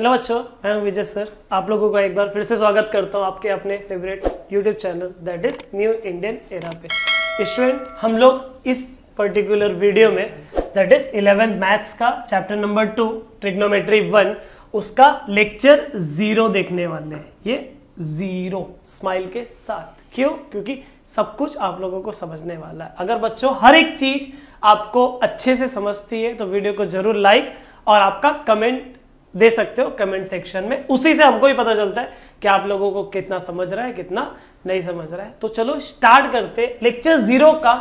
hello बच्चों मैं हूं विजय सर आप लोगों का एक बार फिर से स्वागत करता हूं आपके अपने favourite YouTube channel that is New Indian Era पे स्टूडेंट हम लोग इस पर्टिकुलर वीडियो में दैट इज इलेवेंथ मैथ्स का chapter number two trigonometry one उसका लेक्चर जीरो देखने वाले हैं ये जीरो स्माइल के साथ क्यों क्योंकि सब कुछ आप लोगों को समझने वाला है अगर बच्चों हर एक चीज आपको अच्छे से समझती है तो वीडियो को जरूर लाइक और आपका कमेंट दे सकते हो कमेंट सेक्शन में उसी से हमको ही पता चलता है कि आप लोगों को कितना समझ रहा है कितना नहीं समझ रहा है तो चलो स्टार्ट करते लेक्चर जीरो का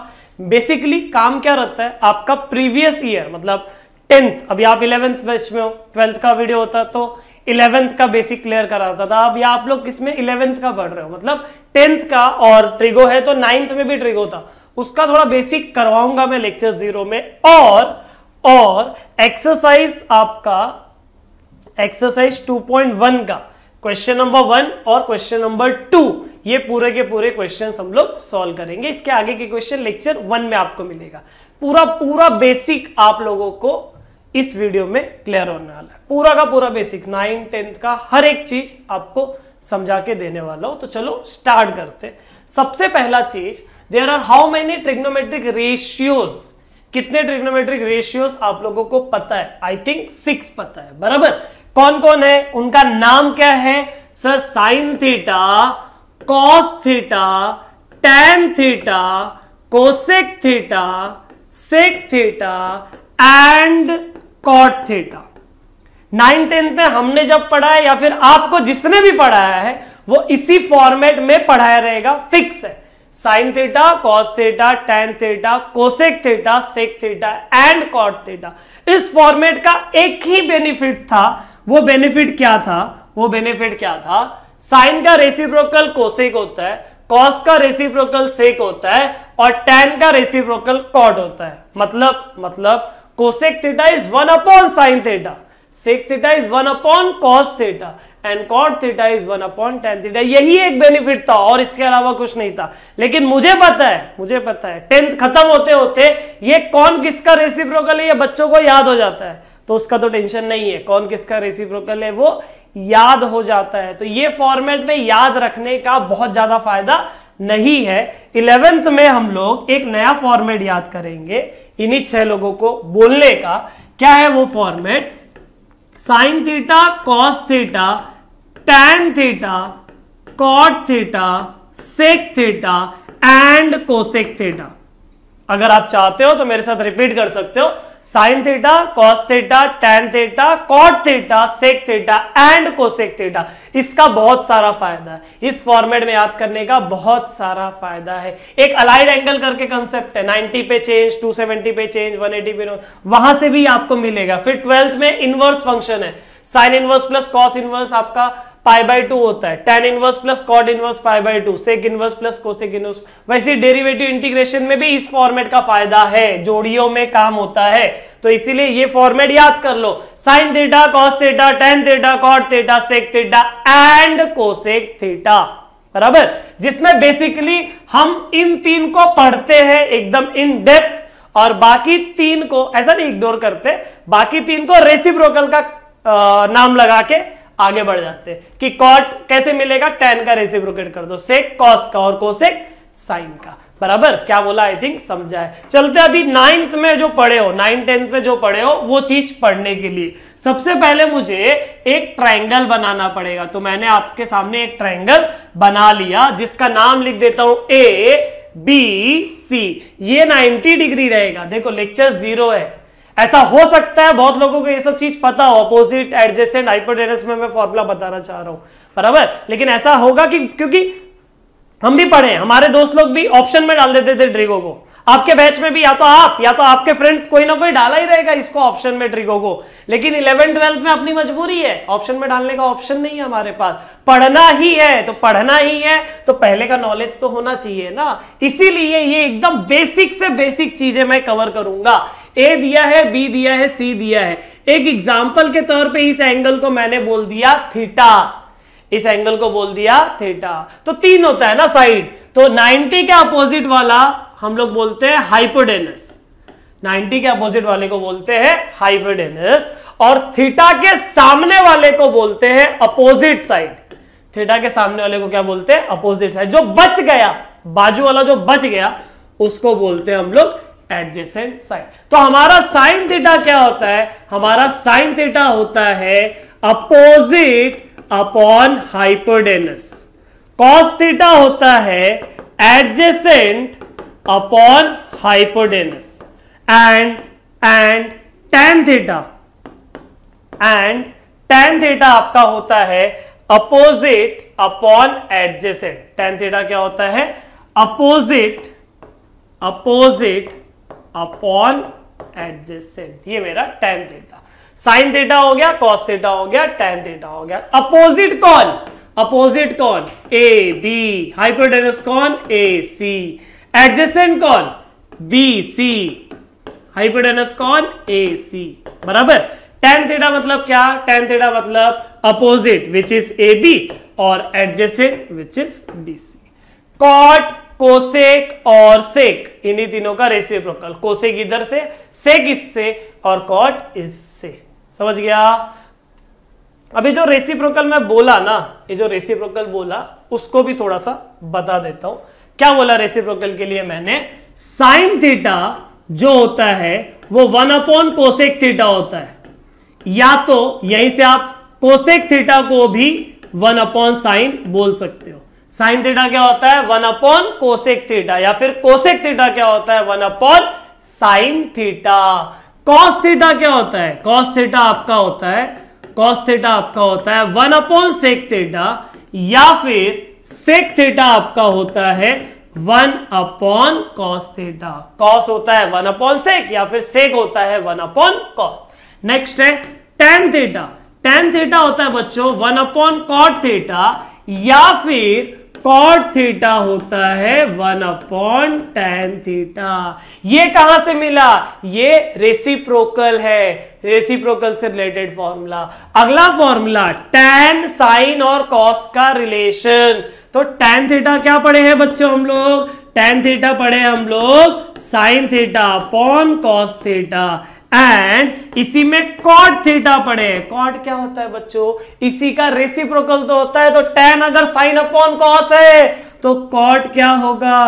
बेसिकली काम क्या रहता है आपका प्रीवियस ईयर मतलब टेंथ अभी आप इलेवेंथ बैच में हो ट्वेल्थ का वीडियो होता तो इलेवेंथ का बेसिक क्लियर कराता था अब आप लोग किसमें इलेवेंथ का पढ़ रहे हो मतलब टेंथ का और ट्रिगो है तो नाइन्थ में भी ट्रिगो था उसका थोड़ा बेसिक करवाऊंगा मैं लेक्चर जीरो में और और एक्सरसाइज आपका एक्सरसाइज 2.1 का क्वेश्चन नंबर वन और क्वेश्चन नंबर टू ये पूरे के पूरे क्वेश्चन हम लोग सॉल्व करेंगे इसके आगे के क्वेश्चन लेक्चर वन में आपको मिलेगा पूरा पूरा बेसिक आप लोगों को इस वीडियो में क्लियर होने वाला है पूरा का पूरा बेसिक नाइन टेंथ का हर एक चीज आपको समझा के देने वाला हो तो चलो स्टार्ट करते सबसे पहला चीज there are how many trigonometric ratios कितने ट्रिग्नोमेट्रिक रेशियोज आप लोगों को पता है आई थिंक सिक्स पता है बराबर कौन कौन है उनका नाम क्या है sir sine theta cos theta tan theta cosec theta sec theta and cot theta nine tenth में हमने जब पढ़ा है या फिर आपको जिसने भी पढ़ाया है वो इसी फॉर्मेट में पढ़ाया रहेगा फिक्स है sine theta cos theta tan theta cosec theta sec theta and cot theta इस फॉर्मेट का एक ही बेनिफिट था वो बेनिफिट क्या था वो बेनिफिट क्या था साइन का रेसिप्रोकल कोसेक होता है कॉस का रेसिप्रोकल सेक होता है और टेन का रेसिप्रोकल कॉड होता है मतलब मतलब cosec theta is one upon sine theta sec theta is one upon cos theta and cot theta is one upon tan theta यही एक बेनिफिट था और इसके अलावा कुछ नहीं था लेकिन मुझे पता है मुझे पता है टेंथ खत्म होते होते ये कौन किसका रेसिप्रोकल है ये बच्चों को याद हो जाता है तो उसका तो टेंशन नहीं है कौन किसका रेसिप्रोकल है वो याद हो जाता है तो ये फॉर्मेट में याद रखने का बहुत ज़्यादा फायदा नहीं है इलेवेंथ में हम लोग एक नया फॉर्मेट याद करेंगे इन्हीं छह लोगों को बोलने का क्या है वो format sine theta cos theta tan theta cot theta sec theta and cosec theta अगर आप चाहते हो तो मेरे साथ रिपीट कर सकते हो sine theta cos theta tan theta cot theta sec theta and cosec theta इसका बहुत सारा फायदा है इस फॉर्मेट में याद करने का बहुत सारा फायदा है एक अलाइड एंगल करके कंसेप्ट है 90 पे चेंज 270 पे चेंज 180 पे वहां से भी आपको मिलेगा फिर ट्वेल्थ में इनवर्स फंक्शन है sine inverse plus cos inverse आपका पाई बाई टू होता है tan inverse plus cot inverse pi by two sec inverse plus cosec inverse वैसे डेरिवेटिव इंटीग्रेशन में भी इस फॉर्मेट का फायदा है जोड़ियों में काम होता है तो इसीलिए ये फॉर्मेट याद कर लो sine theta cos theta tan theta cot theta sec theta and cosec theta बराबर जिसमें बेसिकली हम इन तीन को पढ़ते हैं एकदम इन डेप्थ और बाकी तीन को ऐसा नहीं इग्नोर करते बाकी तीन को रेसिप्रोकल का आ, नाम लगा के आगे बढ़ जाते हैं कि कॉट कैसे मिलेगा टेन का रेसिप्रोकेट कर दो सेक कॉस का और कोसेक साइन का बराबर क्या बोला आई थिंक समझा है चलते अभी नाइन्थ में जो पढ़े हो नाइन टेंथ में जो पढ़े हो वो चीज पढ़ने के लिए सबसे पहले मुझे एक ट्रायंगल बनाना पड़ेगा तो मैंने आपके सामने एक ट्रायंगल बना लिया जिसका नाम लिख देता हूं ए बी सी ये 90 डिग्री रहेगा देखो लेक्चर जीरो है ऐसा हो सकता है बहुत लोगों को ये सब चीज पता हो अपोजिट एडजेसेंट हाइपोटेनस में मैं फॉर्मूला बताना चाह रहा हूं बराबर लेकिन ऐसा होगा कि क्योंकि हम भी पढ़े हमारे दोस्त लोग भी ऑप्शन में डाल देते थे ड्रिगो को आपके बैच में भी या तो आप या तो आपके फ्रेंड्स कोई ना कोई डाला ही रहेगा इसको ऑप्शन में ट्रिको को लेकिन इलेवन ट्वेल्थ में अपनी मजबूरी है ऑप्शन में डालने का ऑप्शन नहीं है हमारे पास पढ़ना ही है तो पढ़ना ही है तो पहले का नॉलेज तो होना चाहिए ना इसीलिए ये एकदम बेसिक से बेसिक चीजें मैं कवर करूंगा ए दिया है बी दिया है सी दिया है एक एग्जाम्पल के तौर पे इस एंगल को मैंने बोल दिया थीटा इस एंगल को बोल दिया थीटा तो तीन होता है ना साइड तो 90 के अपोजिट वाला हम लोग बोलते हैं हाइपोडेनस 90 के अपोजिट वाले को बोलते हैं हाइपोडेनस और थीटा के सामने वाले को बोलते हैं अपोजिट साइड थीटा के सामने वाले को क्या बोलते हैं अपोजिट साइड जो बच गया बाजू वाला जो बच गया उसको बोलते हैं हम लोग एडजेसेंट साइन तो हमारा साइन थीटा क्या होता है हमारा साइन थीटा होता है opposite upon hypotenuse cos theta होता है adjacent upon hypotenuse and and tan theta and tan theta आपका होता है opposite upon adjacent tan theta क्या होता है अपोजिट अपोजिट अपॉन एडजेसेंट ये मेरा टेन थीटा साइन थीटा हो गया कॉस थीटा हो गया टेन थीटा हो गया अपोजिट कौन अपोजिट कौन ए बी हाइपोटेनस कौन ए सी एडजेसेंट कौन बी सी हाइपोटेनस कौन ए सी बराबर टेन थीटा मतलब क्या टेन थीटा मतलब opposite which is A B और adjacent which is B C cot cosec और सेक इन्हीं तीनों का रेसिप्रोकल कोसेक इधर से सेक इससे और कॉट इससे समझ गया अभी जो रेसिप्रोकल मैं बोला ना ये जो रेसिप्रोकल बोला उसको भी थोड़ा सा बता देता हूं क्या बोला रेसिप्रोकल के लिए मैंने साइन थीटा जो होता है वो वन अपॉन कोसेक थीटा होता है या तो यहीं से आप कोसेक थीटा को भी वन अपॉन साइन बोल सकते हो साइन थीटा क्या होता है वन अपॉन कोसेक थीटा या फिर कोसेक थीटा क्या होता है one upon sine theta cos theta क्या होता है कॉस थीटा आपका होता है कॉस थीटा आपका होता है वन अपॉन सेक थीटा या फिर सेक थीटा आपका होता है one upon cos theta cos होता है वन अपॉन सेक या फिर सेक होता है वन अपॉन कॉस नेक्स्ट है टेन थीटा टेन थीटा होता है बच्चों वन अपॉन कॉट थीटा या फिर कॉट थीटा होता है वन अपॉन टेन थीटा ये कहां से मिला ये रेसिप्रोकल है रेसिप्रोकल से रिलेटेड फॉर्मूला अगला फॉर्मूला टेन साइन और कॉस का रिलेशन तो टेन थीटा क्या पढ़े हैं बच्चों हम लोग टेन थीटा पढ़े हम लोग sine theta upon cos theta and इसी में कॉट थीटा पड़े कॉट क्या होता है बच्चों इसी का रेसिप्रोकल तो होता है तो टेन अगर साइन अपॉन कॉस है तो कॉट क्या होगा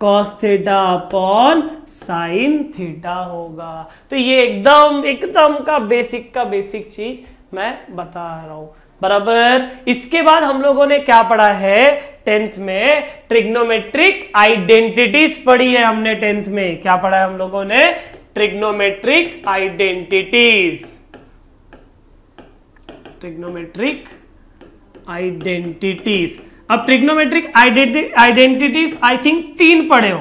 cos theta upon sine theta होगा तो ये एकदम एकदम का बेसिक का बेसिक चीज मैं बता रहा हूं बराबर इसके बाद हम लोगों ने क्या पढ़ा है टेंथ में ट्रिग्नोमेट्रिक आइडेंटिटीज पढ़ी है हमने टेंथ में क्या पढ़ा है हम लोगों ने trigonometric identities trigonometric identities अब ट्रिग्नोमेट्रिक आइडेंटिटीज आई थिंक तीन पढ़े हो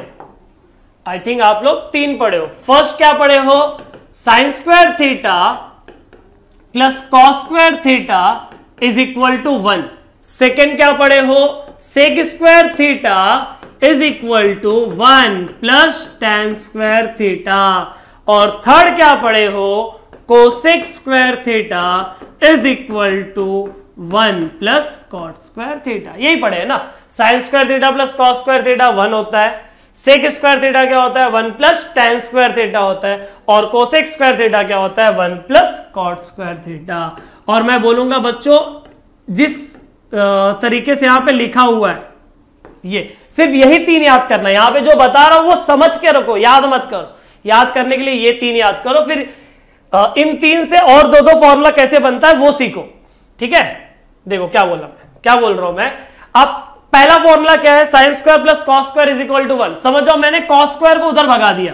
आई थिंक आप लोग तीन पढ़े हो फर्स्ट क्या पढ़े हो sine square theta plus cos square theta is equal to one second क्या पढ़े हो sec square theta is equal to one plus tan square theta और थर्ड क्या पढ़े हो cosec square theta is equal to one plus cot square theta यही पढ़े ना sine square theta plus cot square theta one होता है sec square theta क्या होता है one plus tan square theta होता है और कोसेक स्क्वायर थीटा क्या होता है one plus cot square theta और मैं बोलूंगा बच्चों जिस तरीके से यहां पे लिखा हुआ है ये सिर्फ यही तीन याद करना यहां पे जो बता रहा हूं वो समझ के रखो याद मत करो याद करने के लिए ये तीन याद करो फिर इन तीन से और दो दो फॉर्मूला कैसे बनता है वो सीखो ठीक है देखो क्या बोला मैं क्या बोल रहा हूं मैं अब पहला फॉर्मूला क्या है sine square plus cos square is equal to one समझो मैंने कॉस स्क्वायर को उधर भगा दिया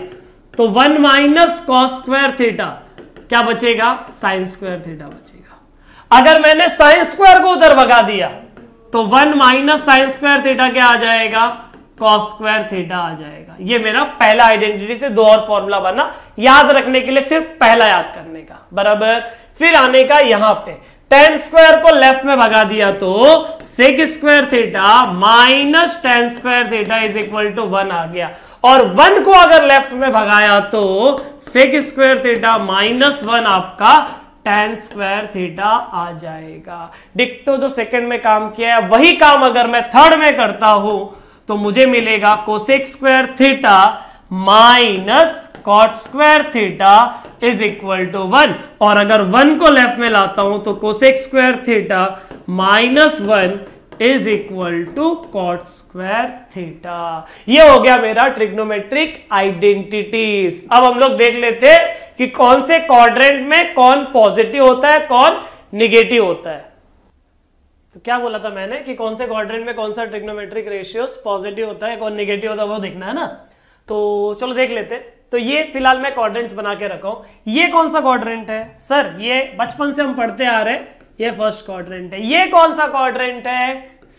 तो one minus cos square theta क्या बचेगा साइंस स्क्वायर थीटा बचेगा अगर मैंने साइंस स्क्वायर को उधर भगा दिया तो one minus sine square theta क्या आ जाएगा कॉस स्क्वायर थेटा आ जाएगा ये मेरा पहला आइडेंटिटी से दो और फॉर्मूला बना याद रखने के लिए सिर्फ पहला याद करने का बराबर फिर आने का यहां पे टेन स्क्वायर को लेफ्ट में भगा दिया तो sec square theta minus tan square theta is equal to one आ गया और वन को अगर लेफ्ट में भगाया तो sec square theta minus one आपका टेन स्क्वायर थीटा आ जाएगा डिक्टो जो सेकंड में काम किया है वही काम अगर मैं थर्ड में करता हूं तो मुझे मिलेगा cosec square theta minus cot square theta is equal to one और अगर वन को लेफ्ट में लाता हूं तो cosec square theta minus one is equal to cot square theta ये हो गया मेरा ट्रिग्नोमेट्रिक आइडेंटिटीज अब हम लोग देख लेते हैं कि कौन से क्वाड्रेंट में कौन पॉजिटिव होता है कौन निगेटिव होता है तो क्या बोला था मैंने कि कौन से क्वाड्रेंट में कौन सा ट्रिग्नोमेट्रिक रेशियोज पॉजिटिव होता है कौन निगेटिव होता है वो देखना है ना तो चलो देख लेते तो ये फिलहाल मैं क्वाड्रेंट्स बना के रखा हूं ये कौन सा क्वाड्रेंट है सर ये बचपन से हम पढ़ते आ रहे हैं ये फर्स्ट क्वाड्रेंट है ये कौन सा क्वाड्रेंट है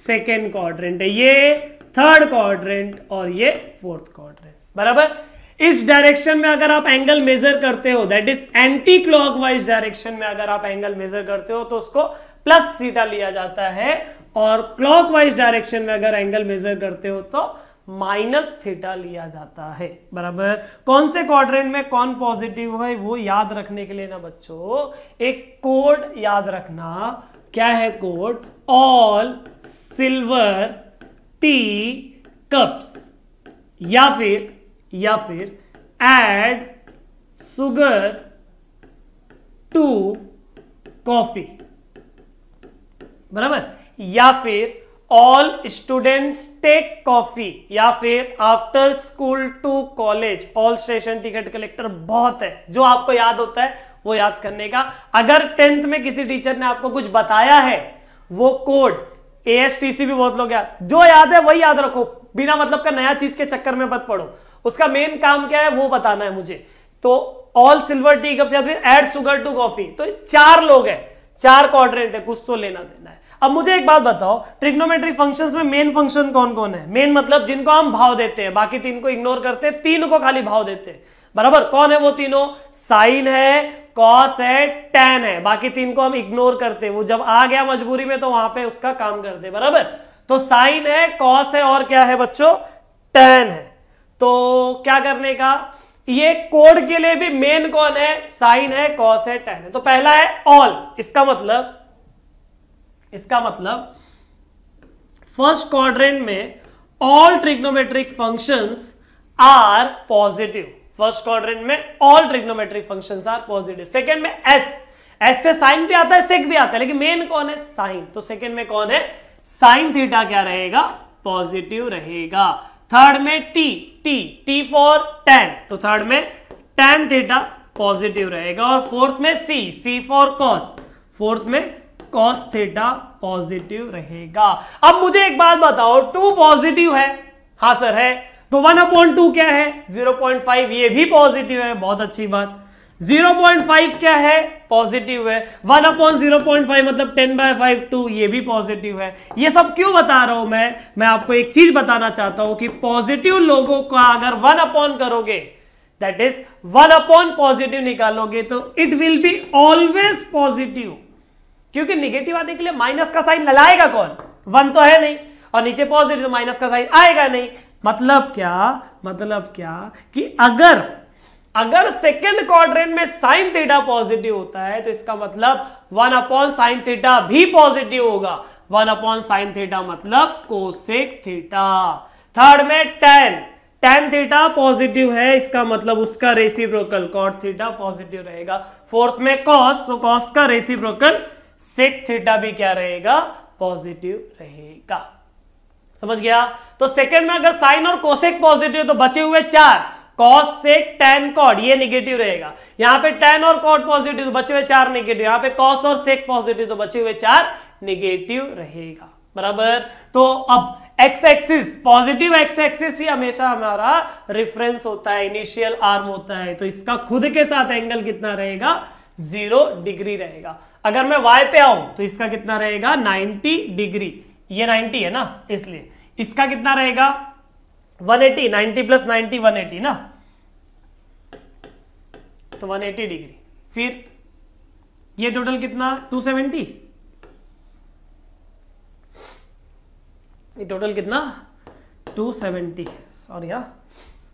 सेकेंड क्वाड्रेंट है ये थर्ड क्वाड्रेंट और ये फोर्थ क्वाड्रेंट बराबर इस डायरेक्शन में अगर आप एंगल मेजर करते हो that is anticlockwise direction में अगर आप एंगल मेजर करते हो तो उसको प्लस थीटा लिया जाता है और क्लॉकवाइज डायरेक्शन में अगर एंगल मेजर करते हो तो माइनस थीटा लिया जाता है बराबर कौन से क्वाड्रेंट में कौन पॉजिटिव है वो याद रखने के लिए ना बच्चों एक कोड याद रखना क्या है code all silver tea cups या फिर या फिर एड सुगर टू कॉफी बराबर या फिर ऑल स्टूडेंट्स टेक कॉफी या फिर after school to college all station ticket collector बहुत है जो आपको याद होता है वो याद करने का अगर टेंथ में किसी टीचर ने आपको कुछ बताया है वो कोड ए भी बहुत लोग याद जो याद है वही याद रखो बिना मतलब का नया चीज के चक्कर में मत पड़ो उसका मेन काम क्या है वो बताना है मुझे तो ऑल सिल्वर टी कप्स या फिर एड सुगर टू कॉफी तो चार लोग हैं चार क्वाड्रेंट है कुछ तो लेना देना अब मुझे एक बात बताओ ट्रिग्नोमेट्री फंक्शंस में मेन फंक्शन कौन कौन है मेन मतलब जिनको हम भाव देते हैं बाकी तीन को इग्नोर करते हैं तीन को खाली भाव देते हैं बराबर कौन है वो तीनों साइन है कॉस है टेन है बाकी तीन को हम इग्नोर करते हैं वो जब आ गया मजबूरी में तो वहां पे उसका काम करते बराबर तो साइन है कॉस है और क्या है बच्चों टेन है तो क्या करने का ये कोड के लिए भी मेन कौन है साइन है कॉस है टेन है तो पहला है ऑल इसका मतलब इसका मतलब फर्स्ट क्वाड्रेंट में all trigonometric functions are positive first quadrant में all trigonometric functions are positive second में एस एस से साइन भी आता है सेक भी आता है लेकिन मेन कौन है साइन तो सेकंड में कौन है साइन थीटा क्या रहेगा पॉजिटिव रहेगा थर्ड में T T T for tan तो थर्ड में टेन थीटा पॉजिटिव रहेगा और फोर्थ में C C for cos fourth में कॉस थेटा पॉजिटिव रहेगा अब मुझे एक बात बताओ टू पॉजिटिव है हा सर है तो वन अपॉइंट टू क्या है जीरो पॉइंट फाइव ये भी पॉजिटिव है बहुत अच्छी बात 0.5 क्या है पॉजिटिव है one upon zero point five मतलब टेन बाय फाइव टू ये भी पॉजिटिव है ये सब क्यों बता रहा हूं मैं मैं आपको एक चीज बताना चाहता हूं कि पॉजिटिव लोगों का अगर वन अपॉन करोगे that is one upon positive निकालोगे तो it will be always positive क्योंकि निगेटिव आने के लिए माइनस का साइन लगाएगा कौन वन तो है नहीं और नीचे पॉजिटिव तो माइनस का साइन आएगा नहीं मतलब क्या मतलब क्या कि अगर अगर सेकेंड क्वाड्रेंट में साइन थीटा पॉजिटिव होता है तो इसका मतलब वन अपॉन साइन थीटा भी पॉजिटिव होगा वन अपॉन साइन थीटा मतलब कोसेक थीटा थर्ड में टेन टेन थीटा पॉजिटिव है इसका मतलब उसका रेसिप्रोकल कॉट थीटा पॉजिटिव रहेगा फोर्थ में कॉस तो कॉस का रेसिप्रोकल सेक थीटा भी क्या रहेगा पॉजिटिव रहेगा समझ गया तो सेकंड में अगर साइन और कोसेक पॉजिटिव तो बचे हुए चार कॉस सेक टेन कॉड ये निगेटिव रहेगा यहां पे टेन और कॉड पॉजिटिव तो बचे हुए चार निगेटिव यहां पे कॉस और सेक पॉजिटिव तो बचे हुए चार निगेटिव रहेगा बराबर तो अब X axis positive X axis ही हमेशा हमारा रेफरेंस होता है इनिशियल आर्म होता है तो इसका खुद के साथ एंगल कितना रहेगा जीरो डिग्री रहेगा अगर मैं y पे आऊं तो इसका कितना रहेगा 90 डिग्री ये 90 है ना इसलिए इसका कितना रहेगा 180 90 प्लस नाइनटी ना तो 180 डिग्री फिर ये टोटल कितना 270 ये टोटल कितना 270 सॉरी हाँ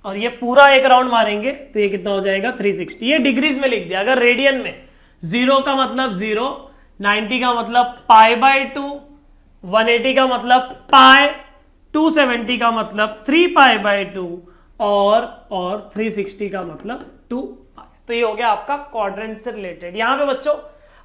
और ये पूरा एक राउंड मारेंगे तो ये कितना हो जाएगा 360 ये डिग्रीज में लिख दिया अगर रेडियन में जीरो का मतलब जीरो नाइनटी का मतलब pi by two one eighty का मतलब पाई सेवेंटी का मतलब थ्री पाई बाय टू और और सिक्सटी का मतलब टू पाई तो ये हो गया आपका क्वाड्रेंट से रिलेटेड यहां पे बच्चों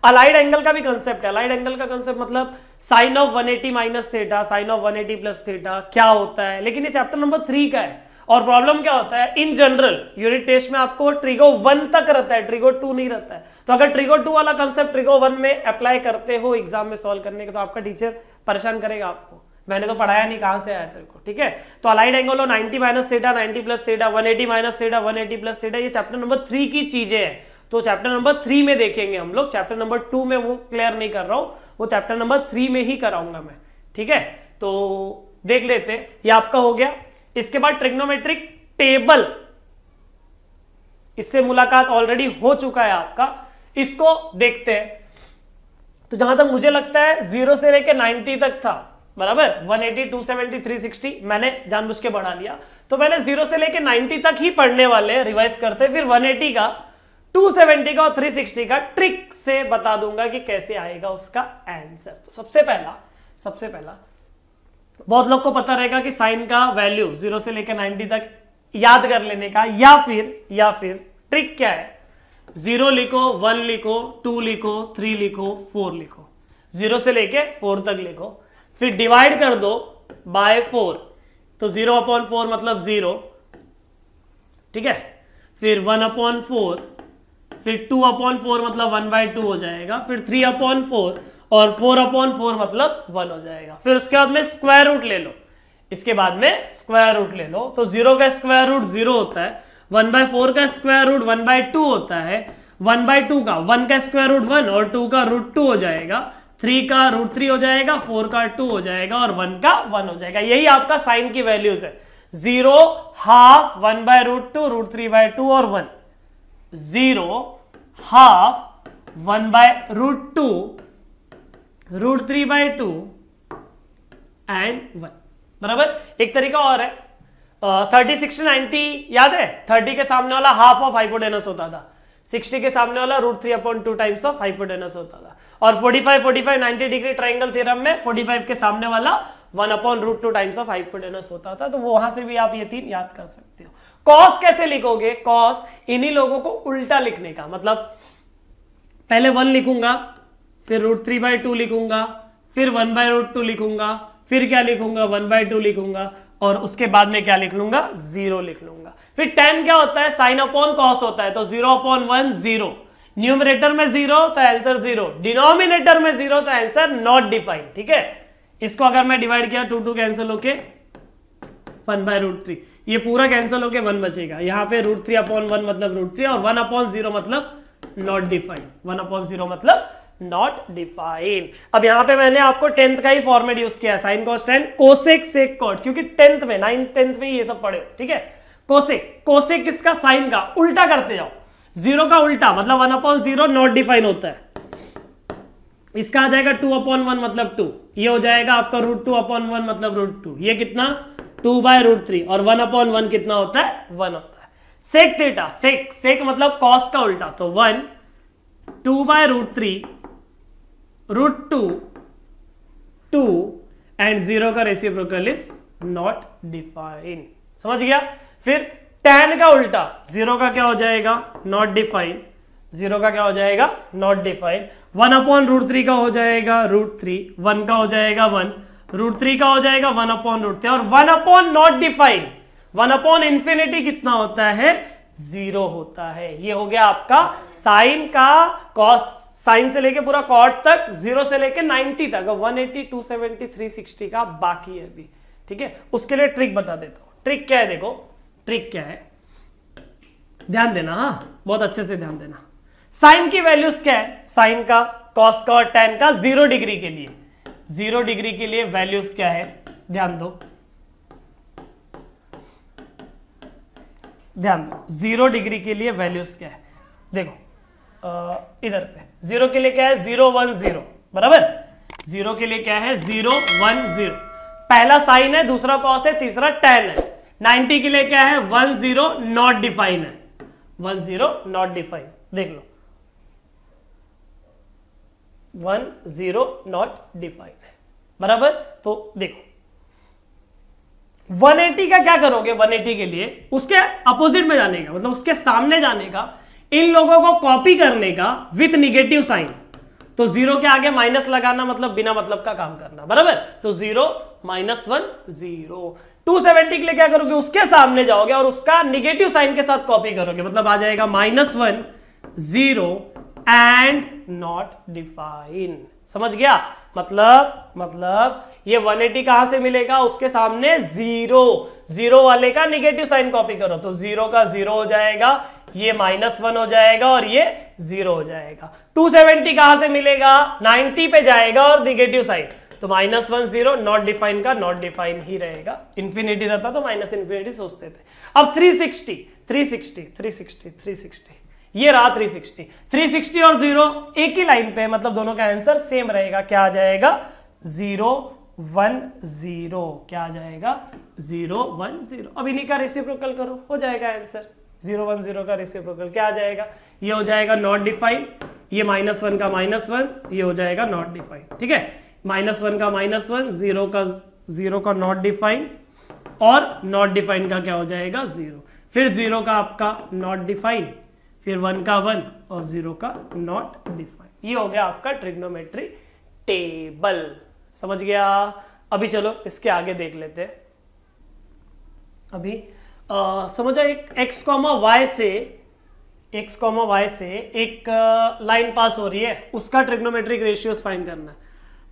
अलाइड एंगल का भी कंसेप्ट है अलाइड एंगल का कंसेप्ट मतलब sine of 180 eighty minus theta sine of 180 eighty plus theta क्या होता है लेकिन ये चैप्टर नंबर थ्री का है और प्रॉब्लम क्या होता है इन जनरल यूनिट टेस्ट में आपको ट्रिगो वन तक रहता है ट्रिगो टू नहीं रहता है तो अगर ट्रिगो टू वाला कंसेप्ट ट्रिगो वन में अप्लाई करते हो एग्जाम में सॉल्व करने के तो आपका टीचर परेशान करेगा आपको मैंने तो पढ़ाया नहीं कहां से आया तेरे को ठीक है तो अलाइड एंगल हो ninety minus theta ninety plus theta eighty minus theta eighty plus theta ये चैप्टर नंबर थ्री की चीजें हैं तो चैप्टर नंबर थ्री में देखेंगे हम लोग चैप्टर नंबर टू में वो क्लियर नहीं कर रहा हूं वो चैप्टर नंबर थ्री में ही कराऊंगा मैं ठीक है तो देख लेते हैं ये आपका हो गया इसके बाद ट्रिग्नोमेट्रिक टेबल इससे मुलाकात ऑलरेडी हो चुका है आपका इसको देखते हैं तो जहां तक मुझे लगता है जीरो से लेके नाइनटी तक था बराबर 180, 270, 360 मैंने जानबूझ के बढ़ा लिया तो मैंने जीरो से लेके 90 तक ही पढ़ने वाले रिवाइज करते फिर 180 का 270 का और 360 का ट्रिक से बता दूंगा कि कैसे आएगा उसका आंसर तो सबसे पहला सबसे पहला बहुत लोग को पता रहेगा कि साइन का वैल्यू जीरो से लेकर नाइनटी तक याद कर लेने का या फिर या फिर ट्रिक क्या है जीरो लिखो वन लिखो टू लिखो थ्री लिखो फोर लिखो जीरो से लेके फोर तक लिखो फिर डिवाइड कर दो बाय फोर तो जीरो अपॉन फोर मतलब जीरो ठीक है फिर वन अपॉन फोर फिर टू अपॉन फोर मतलब वन बाय टू हो जाएगा फिर थ्री अपॉन फोर और फोर अपॉन फोर मतलब वन हो जाएगा फिर उसके बाद में स्क्वायर रूट ले लो इसके बाद में स्क्वायर रूट ले लो तो जीरो का स्क्वायर रूट जीरो होता है वन बाय फोर का square root one by two होता है वन बाय टू का वन का स्क्वायर रूट वन और टू का रूट टू हो जाएगा थ्री का रूट थ्री हो जाएगा फोर का टू हो जाएगा और वन का वन हो जाएगा यही आपका साइन की वैल्यूज है zero half one by root two root three by two और one zero half one by root two root three by two and one बराबर एक तरीका और है थर्टी सिक्स नाइनटी याद है थर्टी के सामने वाला हाफ ऑफ हाइपोटेनस होता था सिक्सटी के सामने वाला root three upon two times of hypotenuse होता था और forty five forty five ninety degree triangle theorem में फोर्टी फाइव के सामने वाला one upon root two times of hypotenuse होता था तो वहां से भी आप ये तीन याद कर सकते हो कॉस कैसे लिखोगे कॉस इन्हीं लोगों को उल्टा लिखने का मतलब पहले वन लिखूंगा फिर रूट थ्री बाई टू लिखूंगा फिर वन बाय रूट टू लिखूंगा फिर क्या लिखूंगा वन बाय टू लिखूंगा और उसके बाद में क्या लिख लूंगा जीरो लिख लूंगा फिर टेन क्या होता है साइन अपॉन कॉस होता है तो zero upon one zero numerator में जीरो तो आंसर जीरो डिनोमिनेटर में जीरो तो आंसर नॉट डिफाइंड ठीक है इसको अगर मैं डिवाइड किया टू टू कैंसिल होके वन बाय रूट थ्री ये पूरा कैंसिल होके वन बचेगा यहां पे रूट थ्री अपॉन वन मतलब रूट थ्री और वन अपॉन जीरो मतलब not defined one upon zero मतलब नॉट डिफाइन अब यहां पे मैंने आपको टेंथ का ही फॉर्मेट यूज किया sine constant cosec sec cot क्योंकि टेंथ में नाइन्थ टेंथ में ये सब पढ़े ठीक है कोसेक कोसेक किसका साइन का उल्टा करते जाओ जीरो का उल्टा मतलब one upon zero not define होता है इसका आ जाएगा टू अपॉन वन मतलब टू ये हो जाएगा आपका रूट टू अपॉन वन मतलब रूट टू ये कितना टू बाय रूट थ्री और वन अपॉन वन कितना होता है वन होता है सेक थीटा सेक सेक मतलब कॉस का उल्टा तो one two by root three root two two and zero का रेसिप्रोकल इज नॉट डिफाइन समझ गया फिर टेन का उल्टा जीरो का क्या हो जाएगा नॉट डिफाइन जीरो का क्या हो जाएगा not define one upon root three का हो जाएगा रूट थ्री वन का हो जाएगा वन रूट थ्री का हो जाएगा वन अपॉन रूट थ्री और one upon not define one upon infinity कितना होता है जीरो होता है ये हो गया आपका साइन का कॉस साइन से लेके पूरा कॉर्ड तक जीरो से लेके 90 तक 180, 270, 360 का बाकी है अभी ठीक है उसके लिए ट्रिक बता देता हूं ट्रिक क्या है देखो ट्रिक क्या है ध्यान देना हाँ बहुत अच्छे से ध्यान देना साइन की वैल्यूज क्या है साइन का कॉस का और टेन का जीरो डिग्री के लिए जीरो डिग्री के लिए वैल्यूज क्या है ध्यान दो ध्यान दो जीरो डिग्री के लिए वैल्यूज क्या है देखो आ, इधर पे जीरो के लिए क्या है जीरो वन जीरो बराबर जीरो के लिए क्या है जीरो वन जीरो पहला साइन है दूसरा कॉस है तीसरा टेन है नाइनटी के लिए क्या है वन जीरो नॉट डिफाइन है वन जीरो नॉट डिफाइन देख लो वन जीरो नॉट डिफाइन है बराबर तो देखो 180 का क्या करोगे 180 के लिए उसके अपोजिट में जाने का मतलब उसके सामने जाने का इन लोगों को कॉपी करने का विथ निगेटिव साइन तो जीरो के आगे माइनस लगाना मतलब बिना मतलब का काम करना बराबर तो zero minus one zero two seventy के लिए क्या करोगे उसके सामने जाओगे और उसका निगेटिव साइन के साथ कॉपी करोगे मतलब आ जाएगा minus one zero and not define समझ गया मतलब मतलब ये 180 कहां से मिलेगा उसके सामने जीरो जीरो वाले का निगेटिव साइन कॉपी करो तो जीरो का जीरो हो जाएगा ये माइनस वन हो जाएगा और ये जीरो हो जाएगा 270 कहां से मिलेगा 90 पे जाएगा और निगेटिव साइड तो minus one zero not define का नॉट डिफाइन ही रहेगा इंफिनिटी रहता तो माइनस इंफिनिटी सोचते थे अब 360 360 360 360 ये रहा 360 360 और जीरो एक ही लाइन पे मतलब दोनों का आंसर सेम रहेगा क्या आ जाएगा जीरो वन जीरो क्या आ जाएगा जीरो वन जीरो अब इन्हीं का रेसिप्रोकल करो हो जाएगा आंसर जीरो वन जीरो का रेसिप्रोकल क्या आ जाएगा ये हो जाएगा नॉट डिफाइन ये माइनस वन का माइनस वन ये हो जाएगा नॉट डिफाइन ठीक है माइनस वन का माइनस वन जीरो का जीरो का नॉट डिफाइन और नॉट डिफाइन का क्या हो जाएगा जीरो फिर जीरो का आपका नॉट डिफाइन फिर वन का वन और जीरो का नॉट डिफाइन ये हो गया आपका ट्रिग्नोमेट्री टेबल समझ गया अभी चलो इसके आगे देख लेते हैं अभी समझो एक एक्स कॉमा वाई से एक्स कॉमा वाई से एक लाइन पास हो रही है उसका ट्रिग्नोमेट्रिक रेशियो फाइंड करना है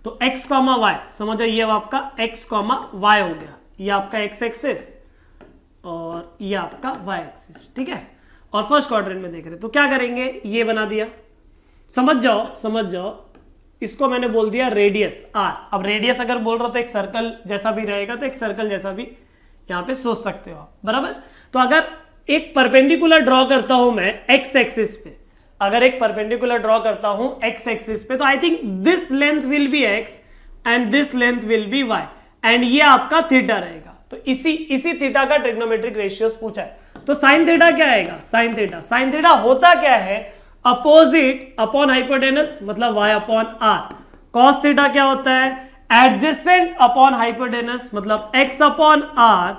तो एक्स कॉमा वाई समझो ये आपका एक्स कॉमा वाई हो गया ये आपका एक्स एक्सिस और ये आपका वाई एक्सेस ठीक है और फर्स्ट क्वार में देख रहे तो क्या करेंगे ये बना दिया समझ जाओ समझ जाओ इसको मैंने बोल दिया रेडियस आर अब रेडियस अगर बोल रहा तो एक सर्कल जैसा भी रहेगा तो एक सर्कल जैसा भी यहां पे सोच सकते हो आप बराबर तो अगर एक परपेंडिकुलर ड्रॉ करता हूं मैं एक्स एक्सिस पे अगर एक परपेंडिकुलर ड्रॉ करता हूं एक्स एक्सिस पे तो I think this length will be x and this length will be y and ये आपका थीटा रहेगा तो इसी इसी थीटा का ट्रिग्नोमेट्रिक रेशियो पूछा है तो साइन थीटा क्या आएगा साइन थीटा साइन थीटा होता क्या है अपोजिट अपॉन हाइपोटेनस मतलब y upon r cos theta क्या होता है एडजस्टेंट अपॉन हाइपोटेनस मतलब एक्स अपॉन आर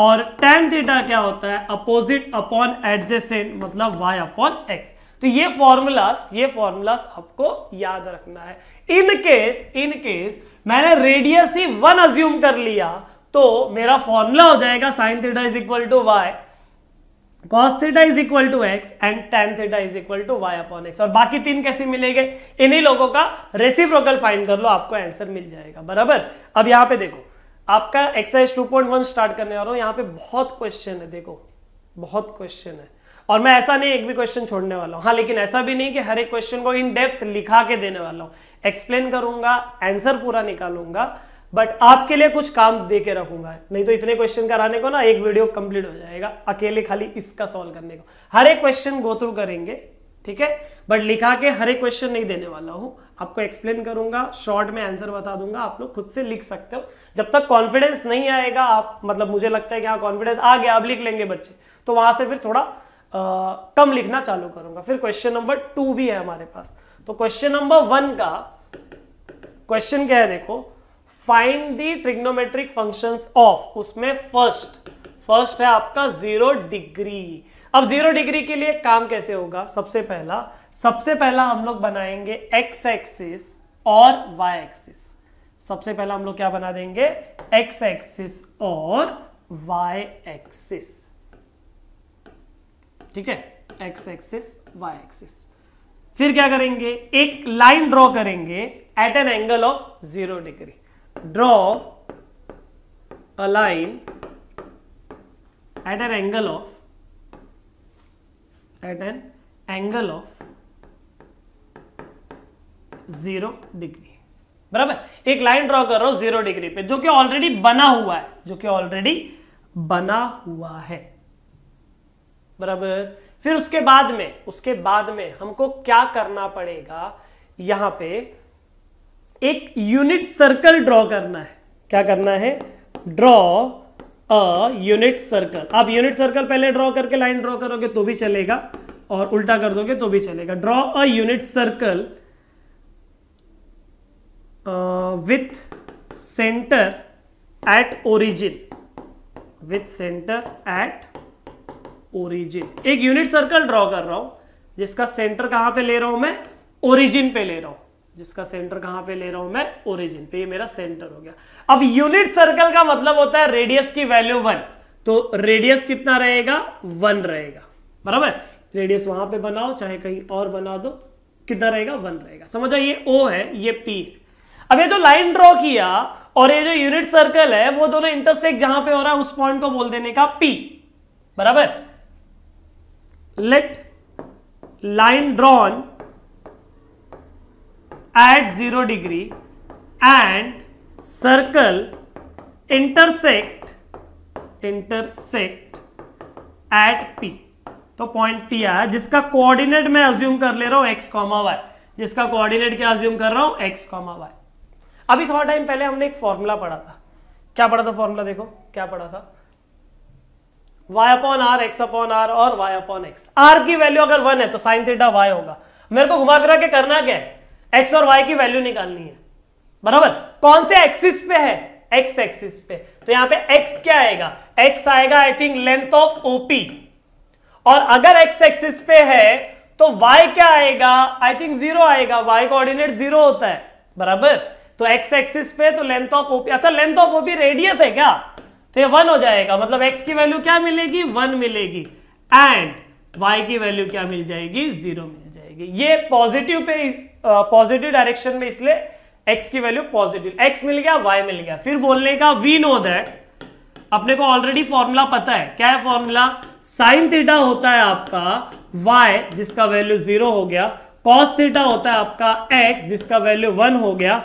और टेन थीटा क्या होता है अपोजिट अपॉन एडजस्टेंट मतलब वाई अपॉन एक्स तो ये फॉर्मूलास ये फॉर्मूलास आपको याद रखना है इन केस इन केस मैंने रेडियस ही वन अज्यूम कर लिया तो मेरा फॉर्मूला हो जाएगा sine theta is equal to y cos theta is equal to x and tan theta is equal to y upon x और बाकी तीन कैसे मिलेंगे इन्हीं लोगों का रेसिप्रोकल फाइंड कर लो आपको आंसर मिल जाएगा बराबर अब यहां पे देखो आपका एक्सरसाइज 2.1 स्टार्ट करने वाला हूं यहां पे बहुत क्वेश्चन है देखो बहुत क्वेश्चन है और मैं ऐसा नहीं एक भी क्वेश्चन छोड़ने वाला हूं हाँ लेकिन ऐसा भी नहीं कि हर एक क्वेश्चन को इन डेप्थ लिखा के देने वाला हूं एक्सप्लेन करूंगा आंसर पूरा निकालूंगा बट आपके लिए कुछ काम दे के रखूंगा नहीं तो इतने क्वेश्चन कराने को ना एक वीडियो कंप्लीट हो जाएगा अकेले खाली इसका सॉल्व करने को हर एक क्वेश्चन गो थ्रू करेंगे ठीक है बट लिखा के हर एक क्वेश्चन नहीं देने वाला हूं आपको एक्सप्लेन करूंगा शॉर्ट में आंसर बता दूंगा आप लोग खुद से लिख सकते हो जब तक कॉन्फिडेंस नहीं आएगा आप मतलब मुझे लगता है कि हाँ कॉन्फिडेंस आ गया आप लिख लेंगे बच्चे तो वहां से फिर थोड़ा आ, कम लिखना चालू करूंगा फिर क्वेश्चन नंबर टू भी है हमारे पास तो क्वेश्चन नंबर वन का क्वेश्चन क्या है देखो find the trigonometric function of उसमें फर्स्ट फर्स्ट है आपका जीरो डिग्री अब जीरो डिग्री के लिए काम कैसे होगा सबसे पहला सबसे पहला हम लोग बनाएंगे एक्स एक्सिस और वाई एक्सिस सबसे पहला हम लोग क्या बना देंगे एक्स एक्सिस और वाई एक्सिस ठीक है एक्स एक्सिस वाई एक्सिस फिर क्या करेंगे एक लाइन ड्रॉ करेंगे at an angle of zero degree draw a line at an angle of at an angle of 0 degree बराबर एक लाइन ड्रॉ कर रहा हूं जीरो डिग्री पे जो कि ऑलरेडी बना हुआ है जो कि ऑलरेडी बना हुआ है बराबर फिर उसके बाद में उसके बाद में हमको क्या करना पड़ेगा यहां पे एक यूनिट सर्कल ड्रॉ करना है क्या करना है ड्रॉ अ यूनिट सर्कल आप यूनिट सर्कल पहले ड्रॉ करके लाइन ड्रॉ करोगे तो भी चलेगा और उल्टा कर दोगे तो भी चलेगा draw a unit circle with centre at origin with centre at origin एक यूनिट सर्कल ड्रॉ कर रहा हूं जिसका सेंटर कहां पे ले रहा हूं मैं ओरिजिन पे ले रहा हूं जिसका सेंटर कहां पे ले रहा हूं मैं ओरिजिन पे ये मेरा सेंटर हो गया अब यूनिट सर्कल का मतलब होता है रेडियस की वैल्यू वन तो रेडियस कितना रहेगा वन रहेगा बराबर रेडियस वहां पे बनाओ चाहे कहीं और बना दो कितना रहेगा वन रहेगा समझ आ ये ओ है ये पी है अब ये जो लाइन ड्रॉ किया और ये जो यूनिट सर्कल है वो दोनों इंटरसेक्ट जहां पे हो रहा है उस पॉइंट को बोल देने का पी बराबर let line drawn at 0 degree and circle intersect intersect at P तो पॉइंट पी आया जिसका कोऑर्डिनेट मैं अज्यूम कर ले रहा हूं कॉमा वाई जिसका कोऑर्डिनेट क्या अज्यूम कर रहा हूं एक्स कॉमा वाई अभी थोड़ा टाइम पहले हमने एक फॉर्मूला पढ़ा था क्या पढ़ा था फॉर्मूला देखो क्या पढ़ा था y upon r x upon r और वाई अपॉन एक्स आर की वैल्यू अगर वन है तो साइन थीटा वाई होगा मेरे को घुमा फिरा के करना क्या है एक्स और वाई की वैल्यू निकालनी है बराबर कौन से एक्सिस पे है एक्स एक्सिस पे तो यहां पे एक्स क्या आएगा एक्स आएगा I think length of OP और अगर एक्स एक्सिस पे है तो वाई क्या आएगा आई थिंक जीरो आएगा वाई कोऑर्डिनेट जीरो होता है बराबर तो एक्स एक्सिस पे तो लेंथ ऑफ ओपी अच्छा लेंथ ऑफ ओपी रेडियस है क्या तो ये वन हो जाएगा मतलब एक्स की वैल्यू क्या मिलेगी वन मिलेगी एंड वाई की वैल्यू क्या मिल जाएगी जीरो मिल जाएगी ये पॉजिटिव पे पॉजिटिव डायरेक्शन में इसलिए एक्स की वैल्यू पॉजिटिव एक्स मिल गया वाई मिल गया फिर बोलने का वी नो दैट अपने को ऑलरेडी फॉर्मूला पता है क्या है फॉर्मूला साइन थीटा होता है आपका y जिसका वैल्यू जीरो हो गया कॉस थीटा होता है आपका x जिसका वैल्यू वन हो गया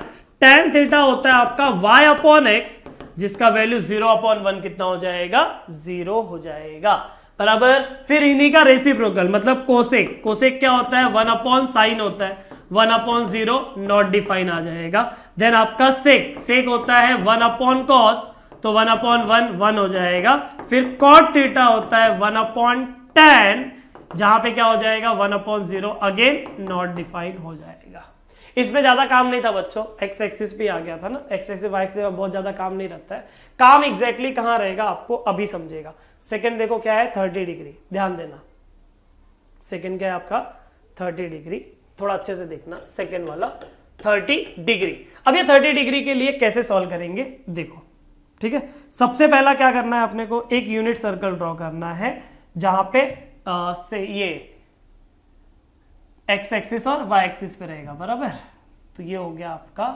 टेन थीटा होता है आपका y अपॉन एक्स जिसका वैल्यू जीरो अपॉन वन कितना हो जाएगा जीरो हो जाएगा बराबर फिर इन्हीं का रेसिप्रोकल मतलब कोसेक कोसेक क्या होता है वन अपॉन साइन होता है one upon zero not define आ जाएगा देन आपका सेक सेक होता है वन अपॉन कॉस तो वन अपॉन वन वन हो जाएगा फिर कॉट थीटा होता है वन अपॉन टेन जहां पे क्या हो जाएगा one upon zero again not define हो जाएगा इसमें ज्यादा काम नहीं था बच्चों एक्स एक्सिस भी आ गया था ना एक्स एक्सिस वाई एक्सिस बहुत ज्यादा काम नहीं रहता है काम एग्जैक्टली exactly कहां रहेगा आपको अभी समझेगा सेकेंड देखो क्या है थर्टी डिग्री ध्यान देना सेकेंड क्या है आपका थर्टी डिग्री थोड़ा अच्छे से देखना सेकेंड वाला थर्टी डिग्री अब ये थर्टी डिग्री के लिए कैसे सॉल्व करेंगे देखो ठीक है सबसे पहला क्या करना है अपने को एक यूनिट सर्कल ड्रॉ करना है जहां पे आ, से ये एक्स एक्सिस और वाई एक्सिस पे रहेगा बराबर तो ये हो गया आपका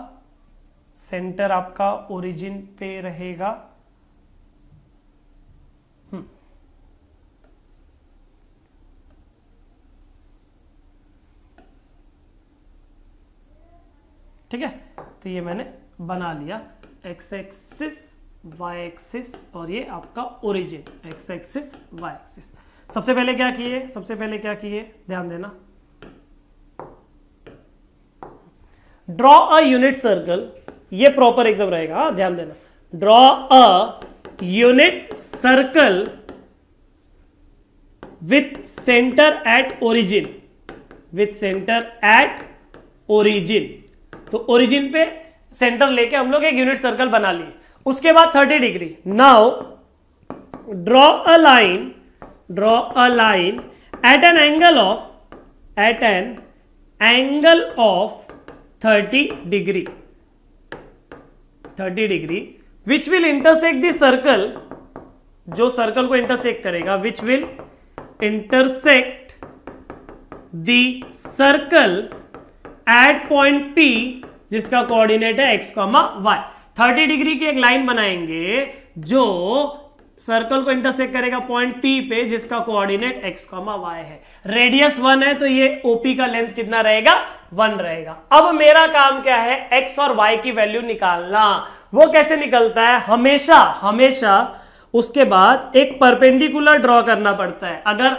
सेंटर आपका ओरिजिन पे रहेगा ठीक है तो ये मैंने बना लिया एक्स एक्सिस वाई एक्सिस और ये आपका origin x axis y axis सबसे पहले क्या किए सबसे पहले क्या किए ध्यान देना ड्रॉ अ यूनिट सर्कल ये प्रॉपर एकदम रहेगा हाँ ध्यान देना draw a unit circle with centre at origin with centre at origin तो ओरिजिन पे सेंटर लेके हम लोग एक यूनिट सर्कल बना लिए उसके बाद 30 degree now draw a line draw a line at an angle of at an angle of 30 degree 30 degree which will intersect this circle जो सर्कल को इंटरसेक्ट करेगा विच विल इंटरसेक्ट दर्कल सर्कल एट पॉइंट पी जिसका coordinate है x comma y thirty degree की एक line बनाएंगे जो सर्कल को इंटरसेक्ट करेगा पॉइंट पी पे जिसका कोऑर्डिनेट एक्स कॉमा वाई है रेडियस वन है तो ये ओपी का लेंथ कितना रहेगा वन रहेगा अब मेरा काम क्या है एक्स और वाई की वैल्यू निकालना वो कैसे निकलता है हमेशा हमेशा उसके बाद एक परपेंडिकुलर ड्रॉ करना पड़ता है अगर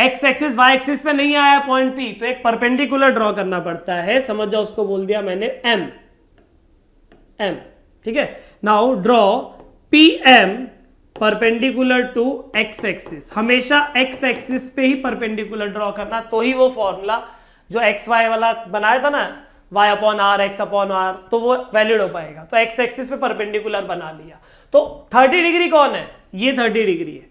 एक्स एक्सिस वाई एक्सिस पे नहीं आया पॉइंट पी तो एक परपेंडिकुलर ड्रॉ करना पड़ता है समझ जाओ उसको बोल दिया मैंने एम एम ठीक है now draw P M perpendicular to x axis हमेशा एक्स एक्सिस पे ही परपेंडिकुलर ड्रॉ करना तो ही वो फॉर्मूला जो एक्स वाई वाला बनाया था ना y upon r x upon r तो वो वैलिड हो पाएगा तो एक्स एक्सिस पे परपेंडिकुलर बना लिया तो थर्टी डिग्री कौन है ये थर्टी डिग्री है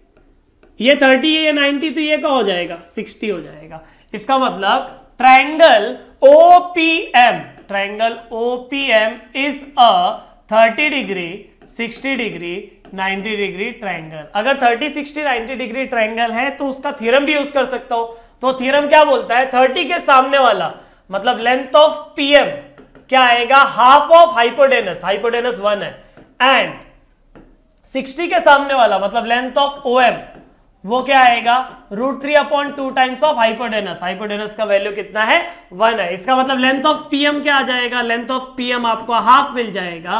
ये थर्टी है ये नाइनटी तो ये क्या हो जाएगा सिक्सटी हो जाएगा इसका मतलब triangle O P M triangle O P M is a thirty degree sixty degree 90 degree triangle अगर 30, 60, 90 डिग्री ट्रायंगल है तो उसका थ्योरम भी यूज कर सकता हूं तो थ्योरम क्या बोलता है 30 के सामने वाला मतलब लेंथ ऑफ पीएम क्या आएगा half of hypotenuse hypotenuse one है एंड 60 के सामने वाला मतलब लेंथ ऑफ ओएम वो क्या आएगा root three upon two times of hypotenuse hypotenuse का वैल्यू कितना है वन है इसका मतलब लेंथ ऑफ पीएम क्या आ जाएगा लेंथ ऑफ पीएम आपको हाफ मिल जाएगा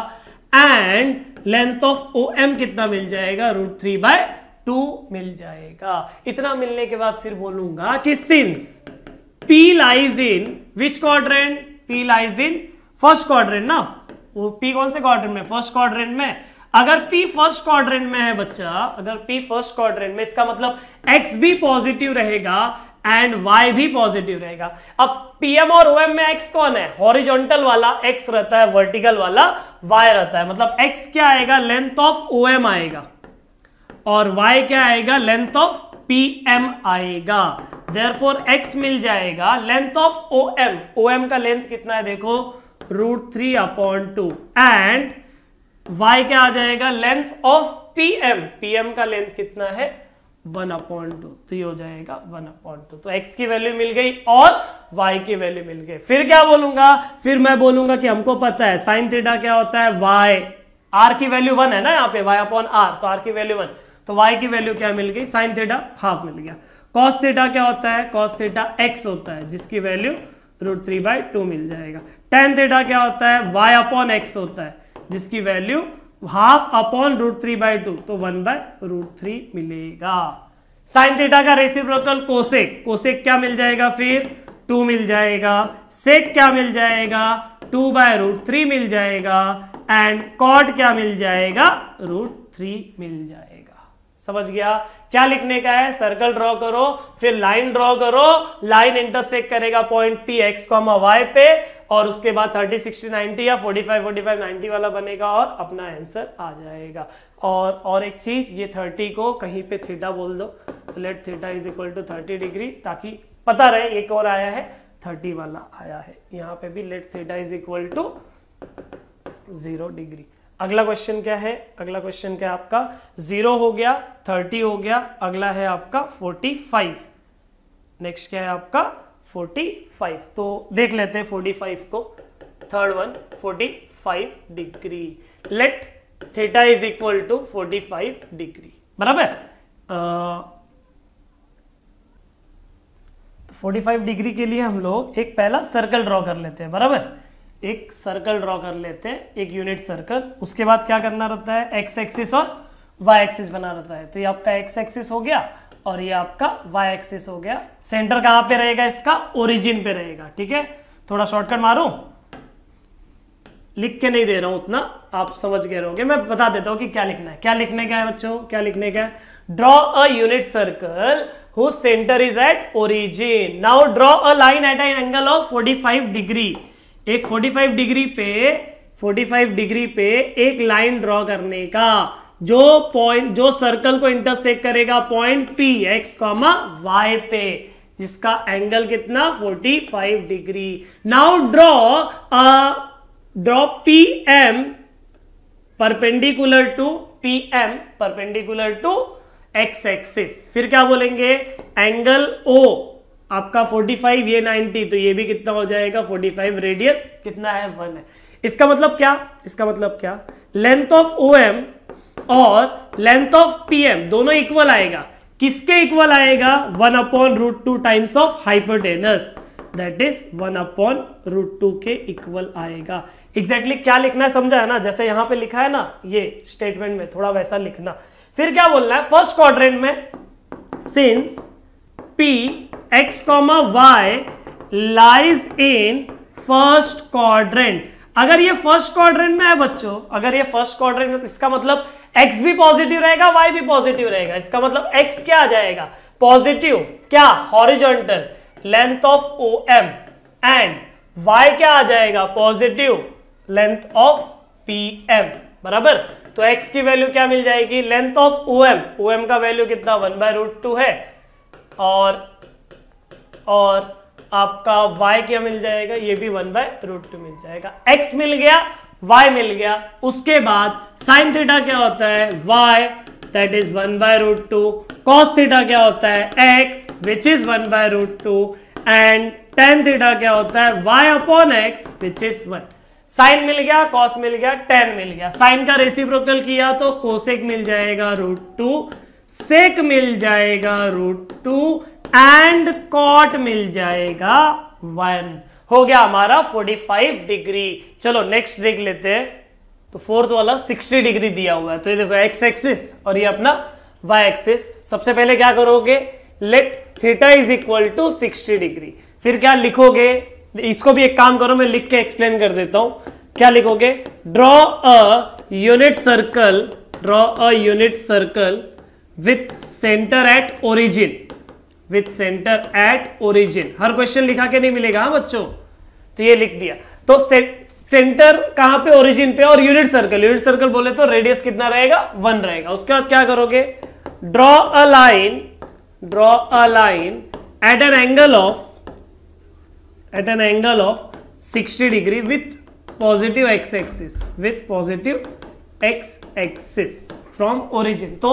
and length of O M कितना मिल जाएगा रूट थ्री बाय टू मिल जाएगा इतना मिलने के बाद फिर बोलूंगा कि since P lies in which quadrant P lies in first quadrant ना वो पी कौन से क्वाड्रेंट में फर्स्ट क्वाड्रेंट में अगर P फर्स्ट क्वाड्रेंट में है बच्चा अगर P फर्स्ट क्वाड्रेंट में इसका मतलब X भी पॉजिटिव रहेगा एंड Y भी पॉजिटिव रहेगा अब PM और OM में X कौन है हॉरिजॉन्टल वाला X रहता है वर्टिकल वाला Y रहता है मतलब X क्या आएगा लेंथ ऑफ OM आएगा और Y क्या आएगा लेंथ ऑफ PM आएगा देर X मिल जाएगा लेंथ ऑफ OM OM का लेंथ कितना है देखो root three upon two and y क्या आ जाएगा लेंथ ऑफ pm pm का लेंथ कितना है वन अपॉइंट टू तो ये हो जाएगा वन अपॉइंट टू तो x की वैल्यू मिल गई और y की वैल्यू मिल गई फिर क्या बोलूंगा फिर मैं बोलूंगा कि हमको पता है साइन थीटा क्या होता है y r की वैल्यू वन है ना यहाँ पे y अपॉन r तो r की वैल्यू वन तो y की वैल्यू क्या मिल गई साइन थीटा हाफ मिल गया कॉस थीटा क्या होता है कॉस थीटा एक्स होता है जिसकी value root three by two मिल जाएगा टेन थीटा क्या होता है y अपॉन एक्स होता है जिसकी value half upon root three by two तो वन बाय रूट थ्री मिलेगा साइन थीटा का रेसिप्रोकल कोसेक कोसेक क्या मिल जाएगा फिर टू मिल जाएगा सेक क्या मिल जाएगा टू बाय रूट थ्री मिल जाएगा एंड कॉट क्या मिल जाएगा रूट थ्री मिल जाएगा समझ गया क्या लिखने का है सर्कल ड्रॉ करो फिर लाइन ड्रॉ करो लाइन इंटरसेक्ट करेगा point P x comma Y पे और उसके बाद 30 60 90 या 45 45 90 वाला बनेगा और अपना आंसर आ जाएगा और और एक चीज ये 30 को कहीं पे थीटा बोल दो तो let theta is equal to 30 degree ताकि पता रहे एक और आया है 30 वाला आया है यहाँ पे भी let theta is equal to zero degree अगला क्वेश्चन क्या है अगला क्वेश्चन क्या है आपका जीरो हो गया थर्टी हो गया अगला है आपका फोर्टी फाइव नेक्स्ट क्या है आपका फोर्टी फाइव तो देख लेते हैं फोर्टी फाइव को third one forty five degree let theta is equal to forty five degree बराबर फोर्टी फाइव डिग्री के लिए हम लोग एक पहला सर्कल ड्रॉ कर लेते हैं बराबर एक सर्कल ड्रॉ कर लेते हैं एक यूनिट सर्कल उसके बाद क्या करना रहता है एक्स एक्सिस और वाई एक्सिस बना रहता है तो ये आपका एक्स एक्सिस हो गया और ये आपका वाई एक्सिस हो गया सेंटर कहां पे रहेगा इसका ओरिजिन पे रहेगा ठीक है थोड़ा शॉर्टकट मारू लिख के नहीं दे रहा हूं उतना आप समझ गए रहोगे मैं बता देता हूं कि क्या लिखना है क्या लिखने का है बच्चों क्या लिखने का है draw a unit circle who centre is at origin now draw a line at an angle of 45 degree एक 45 डिग्री पे 45 डिग्री पे एक लाइन ड्रॉ करने का जो पॉइंट जो सर्कल को इंटरसेक्ट करेगा point P x comma Y पे जिसका एंगल कितना 45 degree now draw draw P M perpendicular to P M perpendicular to x axis फिर क्या बोलेंगे एंगल ओ आपका 45 ये 90 तो ये भी कितना हो जाएगा 45 रेडियस कितना है वन है इसका मतलब क्या इसका मतलब क्या लेंथ ऑफ ओ एम और लेंथ ऑफ पी एम दोनों इक्वल आएगा किसके इक्वल आएगा one upon root two times of hypotenuse that is one upon root two के इक्वल आएगा एग्जैक्टली exactly क्या लिखना है समझा है ना जैसे यहां पे लिखा है ना ये स्टेटमेंट में थोड़ा वैसा लिखना फिर क्या बोलना है फर्स्ट क्वाड्रेंट में since P x comma Y lies in first quadrant अगर ये फर्स्ट क्वाड्रेंट में है बच्चों अगर ये फर्स्ट क्वाड्रेंट में तो इसका मतलब एक्स भी पॉजिटिव रहेगा वाई भी पॉजिटिव रहेगा इसका मतलब एक्स क्या आ जाएगा पॉजिटिव क्या horizontal length of O M and Y क्या आ जाएगा positive length of P M बराबर तो एक्स की वैल्यू क्या मिल जाएगी length of O M O M का वैल्यू कितना वन बाय रूट टू है और और आपका y क्या मिल जाएगा ये भी वन बाय रूट टू मिल जाएगा x मिल गया y मिल गया उसके बाद साइन थीटा क्या होता है y that is one by root two cos theta क्या होता है x which is one by root two and tan theta क्या होता है y upon x which is one sine मिल गया कॉस मिल गया टेन मिल गया साइन का रेसिप्रोकल किया तो कोसेक मिल जाएगा रूट टू सेक मिल जाएगा रूट टू एंड कॉट मिल जाएगा वन हो गया हमारा 45 डिग्री चलो नेक्स्ट देख लेते हैं तो फोर्थ वाला 60 डिग्री दिया हुआ है तो ये देखो एक्स एक्सिस और ये अपना वाई एक्सिस सबसे पहले क्या करोगे let theta is equal to 60 degree फिर क्या लिखोगे इसको भी एक काम करो मैं लिख के एक्सप्लेन कर देता हूं क्या लिखोगे draw a unit circle draw a unit circle with centre at origin with centre at origin हर क्वेश्चन लिखा के नहीं मिलेगा हाँ बच्चों तो ये लिख दिया तो से, सेंटर कहां पे ओरिजिन पे और यूनिट सर्कल यूनिट सर्कल बोले तो रेडियस कितना रहेगा वन रहेगा उसके बाद क्या करोगे draw a line draw a line at an angle of at an angle of 60 degree with positive X axis with positive X axis from origin तो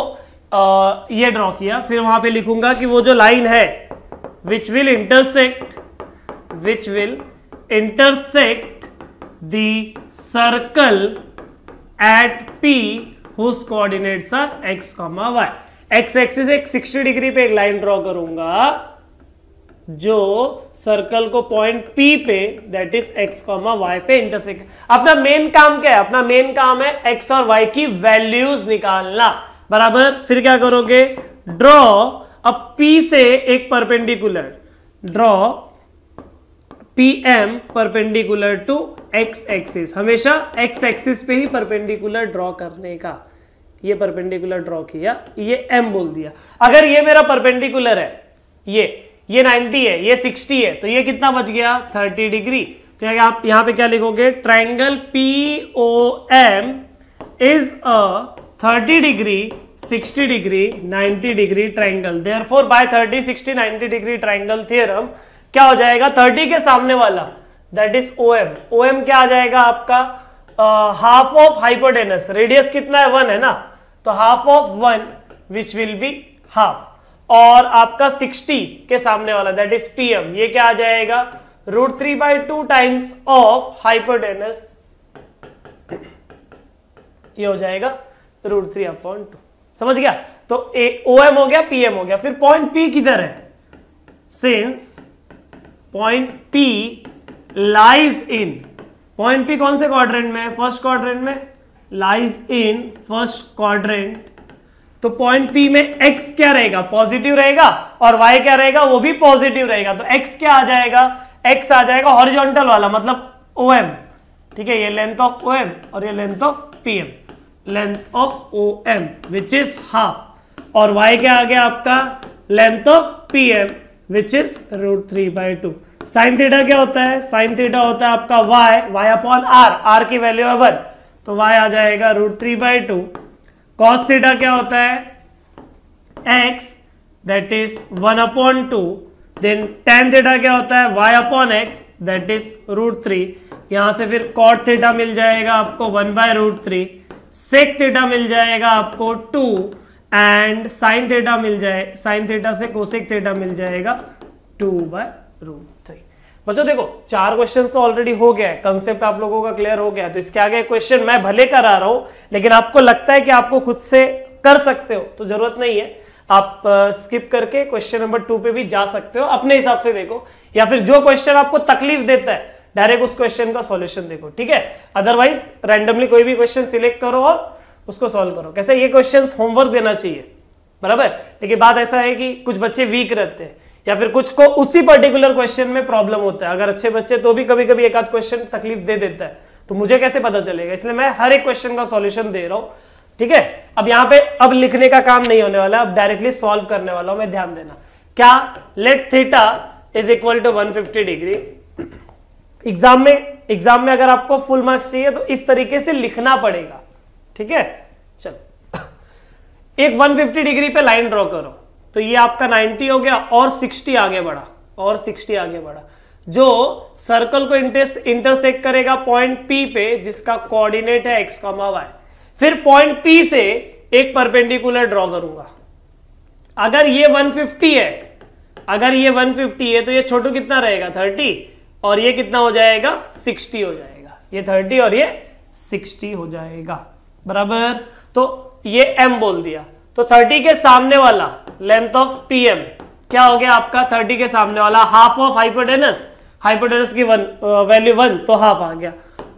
ये ड्रॉ किया फिर वहां पे लिखूंगा कि वो जो लाइन है which will intersect which will intersect the circle at P whose coordinate are X comma Y X axis एक 60 डिग्री पे एक लाइन ड्रॉ करूंगा जो सर्कल को पॉइंट पी पे that is X comma Y पे इंटरसेक्ट अपना मेन काम क्या है अपना मेन काम है एक्स और वाई की वैल्यूज निकालना बराबर फिर क्या करोगे ड्रॉ अ पी से एक perpendicular draw P M perpendicular to x axis हमेशा एक्स एक्सिस पे ही परपेंडिकुलर ड्रॉ करने का ये परपेंडिकुलर ड्रॉ किया ये एम बोल दिया अगर ये मेरा परपेंडिकुलर है ये ये 90 है ये 60 है तो ये कितना बच गया 30 डिग्री तो आप यहां पे क्या लिखोगे triangle P O M is a 30 degree 60 degree 90 degree triangle therefore by 30 60 90 degree triangle theorem क्या हो जाएगा 30 के सामने वाला that is O M O M क्या आ जाएगा आपका हाफ ऑफ हाइपोटेनस रेडियस कितना है वन है ना तो half of one which will be half और आपका 60 के सामने वाला दैट इज पीएम ये क्या आ जाएगा root three by two times of hypotenuse ये हो जाएगा रूट थ्री अपॉन टू समझ गया तो ए ओ एम हो गया पीएम हो गया फिर पॉइंट पी किधर है since point P lies in point P कौन से क्वाड्रेंट में फर्स्ट क्वाड्रेंट में लाइज इन फर्स्ट क्वाड्रेंट तो पॉइंट पी में एक्स क्या रहेगा पॉजिटिव रहेगा और वाई क्या रहेगा वो भी पॉजिटिव रहेगा तो एक्स क्या आ जाएगा एक्स आ जाएगा हॉरिजॉन्टल वाला मतलब ओ एम ठीक है ये लेंथ ऑफ ओ एम और ये length of P M length of O M which is half और y क्या आ गया आपका length of P M which is root three by two sine theta क्या होता है साइन थीटा होता है आपका y y upon R R की वैल्यू है वन तो y आ जाएगा root three by two cos theta क्या होता है x that is one upon two then tan theta क्या होता है y upon x that is root three यहां से फिर कॉट थीटा मिल जाएगा आपको one by root three sec theta मिल जाएगा आपको टू एंड साइन थीटा मिल जाए साइन थीटा से कोसेक थीटा मिल जाएगा टू बाय रूट थ्री बच्चों देखो चार क्वेश्चन तो ऑलरेडी हो गया है कंसेप्ट आप लोगों का क्लियर हो गया तो इसके आगे क्वेश्चन मैं भले करा रहा हूं लेकिन आपको लगता है कि आपको खुद से कर सकते हो तो जरूरत नहीं है आप स्किप करके क्वेश्चन नंबर टू पे भी जा सकते हो अपने हिसाब से देखो या फिर जो क्वेश्चन आपको तकलीफ देता है डायरेक्ट उस क्वेश्चन का सॉल्यूशन देखो ठीक है अदरवाइज रैंडमली कोई भी क्वेश्चन सिलेक्ट करो और उसको सॉल्व करो कैसे ये क्वेश्चन होमवर्क देना चाहिए बराबर लेकिन बात ऐसा है कि कुछ बच्चे वीक रहते हैं या फिर कुछ को उसी पर्टिकुलर क्वेश्चन में प्रॉब्लम होता है अगर अच्छे बच्चे तो भी कभी कभी एक आध क्वेश्चन तकलीफ दे देता है तो मुझे कैसे पता चलेगा इसलिए मैं हर एक क्वेश्चन का सॉल्यूशन दे रहा हूं ठीक है अब यहां पे अब लिखने का काम नहीं होने वाला अब डायरेक्टली सॉल्व करने वाला हूं मैं ध्यान देना क्या let theta is equal to one degree exam में एग्जाम में अगर आपको फुल मार्क्स चाहिए तो इस तरीके से लिखना पड़ेगा ठीक है चलो एक 150 डिग्री पे लाइन ड्रॉ करो तो ये आपका 90 हो गया और 60 आगे बढ़ा और 60 आगे बढ़ा जो सर्कल को इंटरसेक्ट करेगा पॉइंट पी पे जिसका कोऑर्डिनेट है एक्स कॉमा वाई फिर पॉइंट पी से एक परपेंडिकुलर ड्रॉ करूंगा अगर ये 150 है अगर ये 150 है तो ये छोटू कितना रहेगा 30 और ये कितना हो जाएगा 60 हो जाएगा ये 30 और ये 60 हो जाएगा बराबर तो ये m बोल दिया तो 30 के सामने वाला लेंथ ऑफ एम क्या हो गया आपका 30 के सामने वाला हाफ ऑफ हाइपोटेनस हाइपोटेनस की वन वैल्यू वन तो हाफ आ गया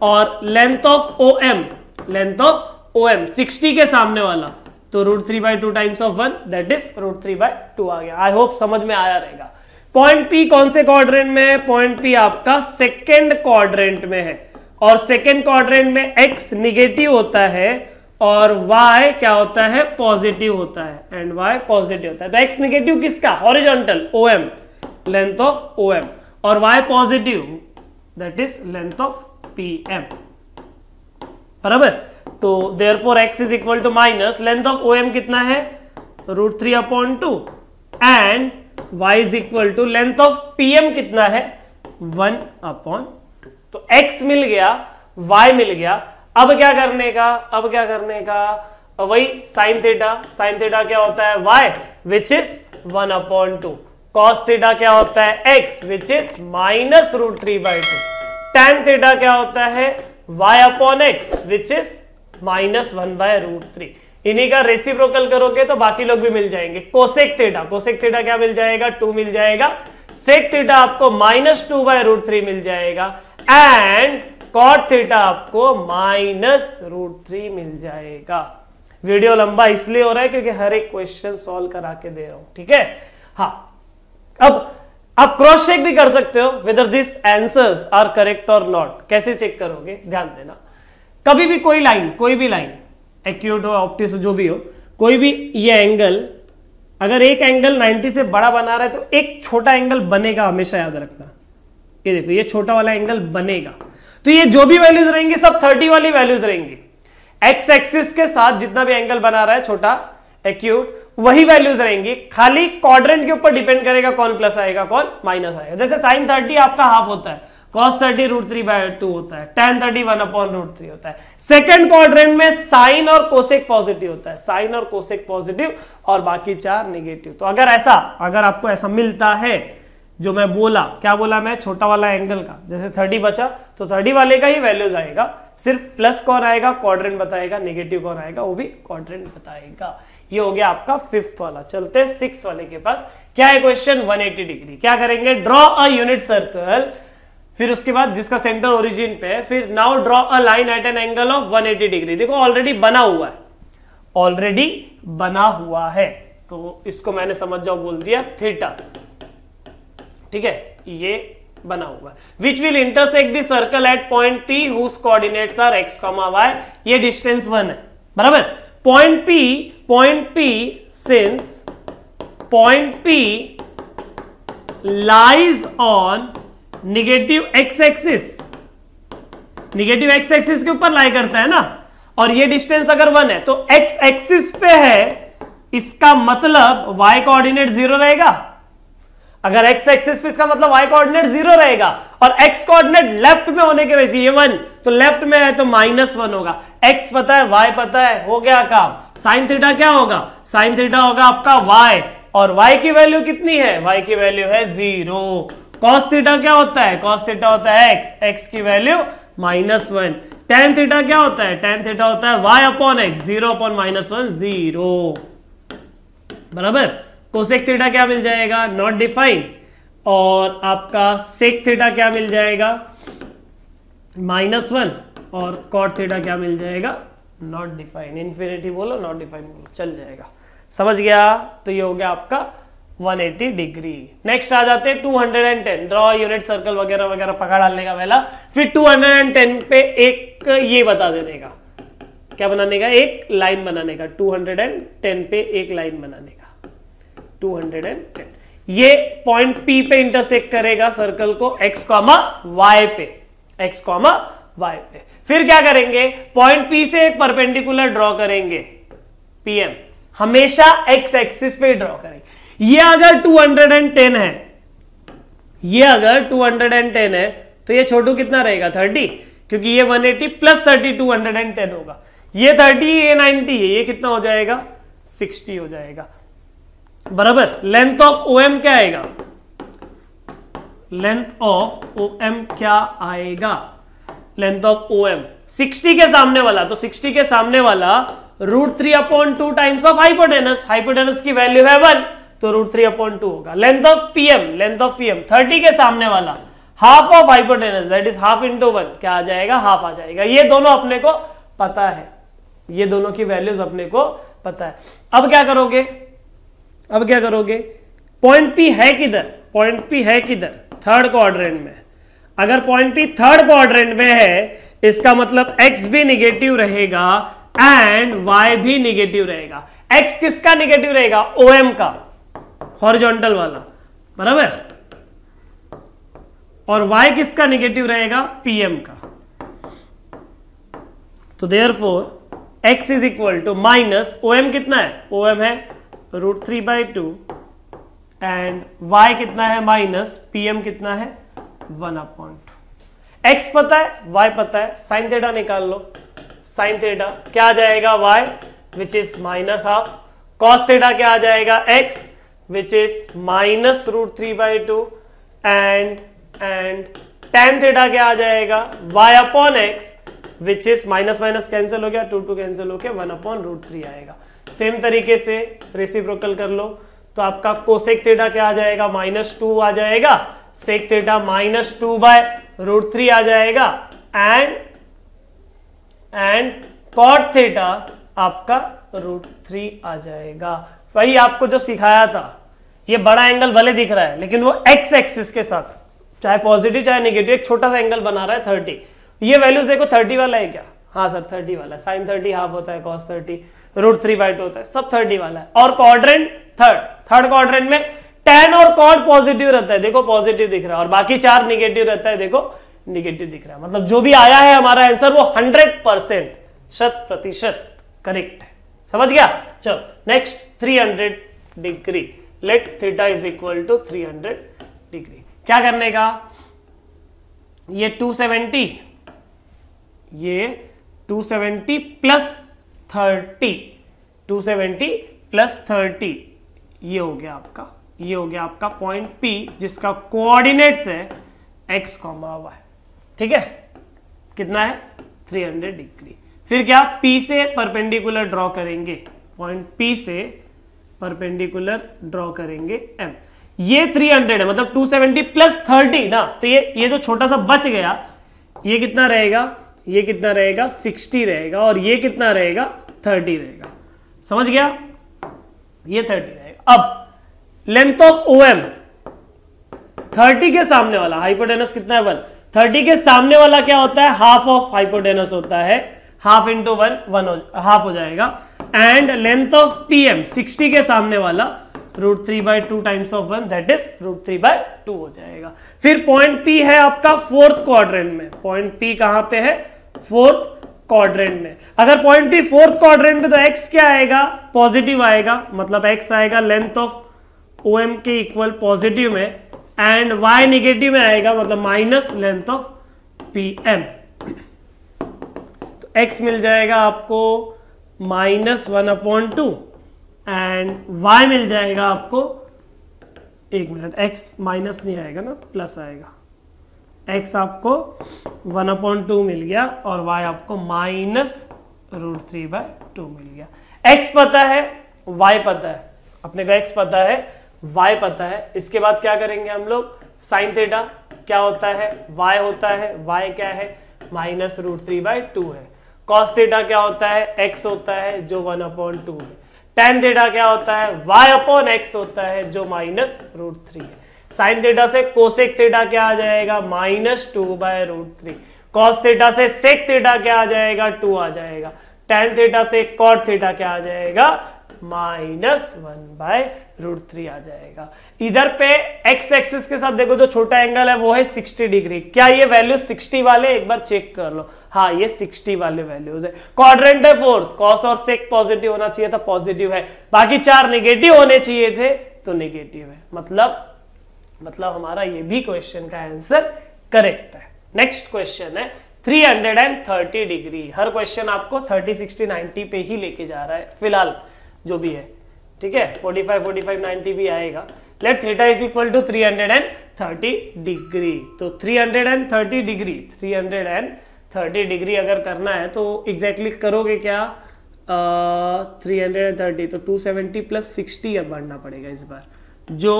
और length of O M length of O M sixty के सामने वाला तो root three by two times of one that is root three by two आ गया आई होप समझ में आया रहेगा पॉइंट पी कौन से क्वाड्रेंट में है पॉइंट पी आपका सेकेंड क्वाड्रेंट में है और सेकेंड क्वाड्रेंट में एक्स निगेटिव होता है और वाई क्या होता है पॉजिटिव होता है एंड वाई पॉजिटिव होता है तो एक्स निगेटिव किसका horizontal M length of O M और Y positive that is length of P M बराबर तो therefore x is equal to minus length of O M कितना है root three upon two and y is equal to length of PM कितना है one upon two तो x मिल गया y मिल गया अब क्या करने का अब क्या करने का वही साइन थीटा साइन थीटा क्या होता है y which is one upon two cos theta क्या होता है x which is minus root three by two tan theta क्या होता है y upon x which is minus one by root three इन्हीं का रेसिप्रोकल करोगे तो बाकी लोग भी मिल जाएंगे कोसेक थीटा कोसेक थीटा क्या मिल जाएगा टू मिल जाएगा सेक थीटा आपको minus two by root three मिल जाएगा एंड कॉट थीटा आपको माइनस रूट थ्री मिल जाएगा वीडियो लंबा इसलिए हो रहा है क्योंकि हर एक क्वेश्चन सॉल्व करा के दे रहा हूं ठीक है हाँ अब आप क्रॉस चेक भी कर सकते हो whether this answers are correct और नॉट कैसे चेक करोगे ध्यान देना कभी भी कोई लाइन कोई भी लाइन एक्यूट हो ऑप्टिस जो भी हो कोई भी ये एंगल अगर एक एंगल 90 से बड़ा बना रहा है तो एक छोटा एंगल बनेगा हमेशा याद रखना ये देखो ये छोटा वाला एंगल बनेगा तो ये जो भी वैल्यूज रहेंगे सब 30 वाली वैल्यूज रहेंगी एक्स एक्सिस के साथ जितना भी एंगल बना रहा है छोटा एक्यूट वही वैल्यूज रहेंगी खाली क्वाड्रेंट के ऊपर डिपेंड करेगा कौन प्लस आएगा कौन माइनस आएगा जैसे साइन थर्टी आपका हाफ होता है cos thirty root three by two होता है tan thirty one upon root three होता है सेकंड क्वाड्रेंट में साइन और कोसेक पॉजिटिव होता है साइन और कोसेक पॉजिटिव और बाकी चार निगेटिव तो अगर ऐसा अगर आपको ऐसा मिलता है जो मैं बोला क्या बोला मैं छोटा वाला एंगल का जैसे थर्टी बचा तो थर्टी वाले का ही वैल्यूज आएगा सिर्फ प्लस कौन आएगा क्वाड्रेंट बताएगा नेगेटिव कौन आएगा वो भी क्वाड्रेंट बताएगा ये हो गया आपका फिफ्थ वाला चलते सिक्स वाले के पास क्या है क्वेश्चन 180 डिग्री क्या करेंगे ड्रॉ अ यूनिट सर्कल फिर उसके बाद जिसका सेंटर ओरिजिन पे है फिर now draw a line at an angle of 180 degree देखो ऑलरेडी बना हुआ है ऑलरेडी बना हुआ है तो इसको मैंने समझ जाओ बोल दिया थीटा ठीक है ये बना हुआ which will intersect the circle at point T whose coordinates are x comma Y ये डिस्टेंस वन है बराबर point P point P since point P lies on negative X axis negative X axis के ऊपर लाई करता है ना और ये डिस्टेंस अगर वन है तो एक्स एक्सिस पे है इसका मतलब वाई कोऑर्डिनेट जीरो रहेगा अगर एक्स एक्सिस पे इसका मतलब वाई कोऑर्डिनेट जीरो रहेगा और एक्स कोऑर्डिनेट लेफ्ट में होने के वजह से ये वन तो लेफ्ट में है तो माइनस वन होगा एक्स पता है वाई पता है हो गया काम साइन थीटा क्या होगा साइन थीटा होगा आपका वाई और वाई की वैल्यू कितनी है वाई की वैल्यू है जीरो कॉस थीटा क्या होता है कॉस थीटा होता है एक्स एक्स की value minus one tan theta क्या होता है टेन थीटा होता है Y upon X zero upon minus one zero बराबर कोसेक थीटा क्या मिल जाएगा नॉट डिफाइन और आपका सेक थीटा क्या मिल जाएगा माइनस वन और कॉट थीटा क्या मिल जाएगा नॉट डिफाइन इन्फिनिटी बोलो नॉट डिफाइन बोलो चल जाएगा समझ गया तो ये हो गया आपका 180 डिग्री नेक्स्ट आ जाते हैं 210 ड्रॉ यूनिट सर्कल वगैरह वगैरह पकड़ डालने का पहला फिर 210 पे एक ये बता देने का क्या बनाने का एक लाइन बनाने का 210 पे एक लाइन बनाने का 210 ये पॉइंट पी पे इंटरसेक्ट करेगा सर्कल को एक्स कॉमा वाई पे एक्स कॉमा वाई पे फिर क्या करेंगे पॉइंट पी से एक परपेंडिकुलर ड्रॉ करेंगे पीएम हमेशा एक्स एक्सिस पे ड्रॉ करेंगे ये अगर 210 है ये अगर 210 है तो ये छोटू कितना रहेगा 30 क्योंकि ये 180 प्लस थर्टी टू होगा ये 30 ये 90 है ये कितना हो जाएगा 60 हो जाएगा बराबर लेंथ ऑफ ओ एम क्या आएगा लेंथ ऑफ ओ एम क्या आएगा length of O M sixty के सामने वाला तो सिक्सटी के सामने वाला root three upon two times of hypotenuse hypotenuse की वैल्यू है वन तो रूट थ्री अपॉइंट टू होगा length of PM length of PM thirty के सामने वाला half of hypotenuse that is half into one क्या आ जाएगा हाफ आ जाएगा ये दोनों अपने को पता है ये दोनों की वैल्यूज अपने को पता है अब क्या करोगे अब क्या करोगे पॉइंट पी है किधर पॉइंट पी है किधर थर्ड क्वाड्रेंट में अगर पॉइंट पी थर्ड क्वाड्रेंट में है इसका मतलब एक्स भी निगेटिव रहेगा एंड वाई भी निगेटिव रहेगा एक्स किसका निगेटिव रहेगा ओ एम का हॉरिजॉन्टल वाला बराबर और y किसका निगेटिव रहेगा pm का तो therefore x is equal to minus O M कितना है ओ एम है root three by two and y कितना है माइनस पीएम कितना है वन अपॉइंट एक्स पता है वाई पता है साइन थेटा निकाल लो साइन थेटा क्या आ जाएगा y which is minus half cos theta क्या आ जाएगा x which is minus root three by two and and tan theta क्या आ जाएगा y upon x which is minus minus cancel हो गया टू टू कैंसिल होके वन अपॉन रूट थ्री आएगा सेम तरीके से रेसिप्रोकल कर लो तो आपका कोसेक थीटा क्या आ जाएगा माइनस टू आ जाएगा sec theta minus two by root three आ जाएगा एंड एंड कॉट थीटा आपका रूट थ्री आ जाएगा वही आपको जो सिखाया था ये बड़ा एंगल भले दिख रहा है लेकिन वो एक्स एक्सिस के साथ चाहे पॉजिटिव चाहे नेगेटिव एक छोटा सा एंगल बना रहा है थर्टी ये वैल्यूज देखो थर्टी वाला है क्या हाँ सर थर्टी वाला है साइन थर्टी हाफ होता है cos thirty root three by two होता है सब थर्टी वाला है और क्वाड्रेंट थर्ड थर्ड क्वाड्रेंट में टेन और कॉड पॉजिटिव रहता है देखो पॉजिटिव दिख रहा है और बाकी चार निगेटिव रहता है देखो निगेटिव दिख रहा है मतलब जो भी आया है हमारा आंसर वो हंड्रेड परसेंट शत प्रतिशत करेक्ट है समझ गया चलो next three hundred degree let theta is equal to 300 degree क्या करने का ये 270 ये 270 प्लस 30 270 प्लस 30 ये हो गया आपका ये हो गया आपका पॉइंट पी जिसका कोऑर्डिनेट्स है एक्स कॉमा वाई ठीक है कितना है 300 डिग्री फिर क्या पी से परपेंडिकुलर ड्रॉ करेंगे पॉइंट पी से परपेंडिकुलर ड्रॉ करेंगे एम ये 300 है मतलब 270 प्लस 30 ना तो ये ये जो छोटा सा बच गया ये कितना रहेगा ये कितना रहेगा 60 रहेगा और ये कितना रहेगा 30 रहेगा समझ गया ये 30 रहेगा अब length of O M thirty के सामने वाला हाइपोटेनस कितना है वन थर्टी के सामने वाला क्या होता है हाफ ऑफ हाइपोटेनस होता है हाफ इंटू वन वन हो हाफ हो जाएगा and length of P M sixty के सामने वाला root three by two times of one that is root three by two हो जाएगा फिर पॉइंट पी है आपका फोर्थ क्वाड्रेंट में पॉइंट पी कहां पे है फोर्थ क्वाड्रेंट में अगर पॉइंट पी फोर्थ क्वाड्रेंट में तो एक्स क्या आएगा पॉजिटिव आएगा मतलब एक्स आएगा लेंथ ऑफ ओ एम के इक्वल पॉजिटिव में एंड वाई निगेटिव में आएगा मतलब minus length of P M x मिल जाएगा आपको minus one upon two and y मिल जाएगा आपको एक मिनट एक्स माइनस नहीं आएगा ना प्लस आएगा एक्स आपको वन अपॉइंट टू मिल गया और वाई आपको minus root three by two मिल गया एक्स पता है वाई पता है अपने को एक्स पता है वाई पता है इसके बाद क्या करेंगे हम लोग साइन थीटा क्या होता है वाई होता है वाई क्या है minus root three by two है कॉस थीटा क्या होता है एक्स होता है जो वन अपॉन टू है टेन थीटा क्या होता है वाई अपॉन एक्स होता है जो माइनस रूट थ्री है साइन थीटा से कोसेक थीटा क्या आ जाएगा minus two by root three cos theta से सेक थीटा क्या आ जाएगा टू आ जाएगा टेन थीटा से कॉट थीटा क्या आ जाएगा minus one by root three आ जाएगा इधर पे एक्स एक्सिस के साथ देखो जो छोटा एंगल है वो है सिक्सटी डिग्री क्या ये वैल्यू सिक्सटी वाले एक बार चेक कर लो हाँ ये 60 वाले वैल्यूज है क्वाड्रेंट है फोर्थ कॉस और सेक पॉजिटिव होना चाहिए था पॉजिटिव है बाकी चार निगेटिव होने चाहिए थे तो निगेटिव है मतलब मतलब हमारा ये भी क्वेश्चन का आंसर करेक्ट है नेक्स्ट क्वेश्चन है 330 डिग्री हर क्वेश्चन आपको 30, 60, 90 पे ही लेके जा रहा है फिलहाल जो भी है ठीक है 45, 45, 90 भी आएगा let theta is equal to 330 degree तो 330 डिग्री 330 थर्टी डिग्री अगर करना है तो एग्जैक्टली exactly करोगे क्या थ्री हंड्रेड एंड थर्टी तो टू सेवेंटी प्लस सिक्सटी अब बढ़ना पड़ेगा इस बार जो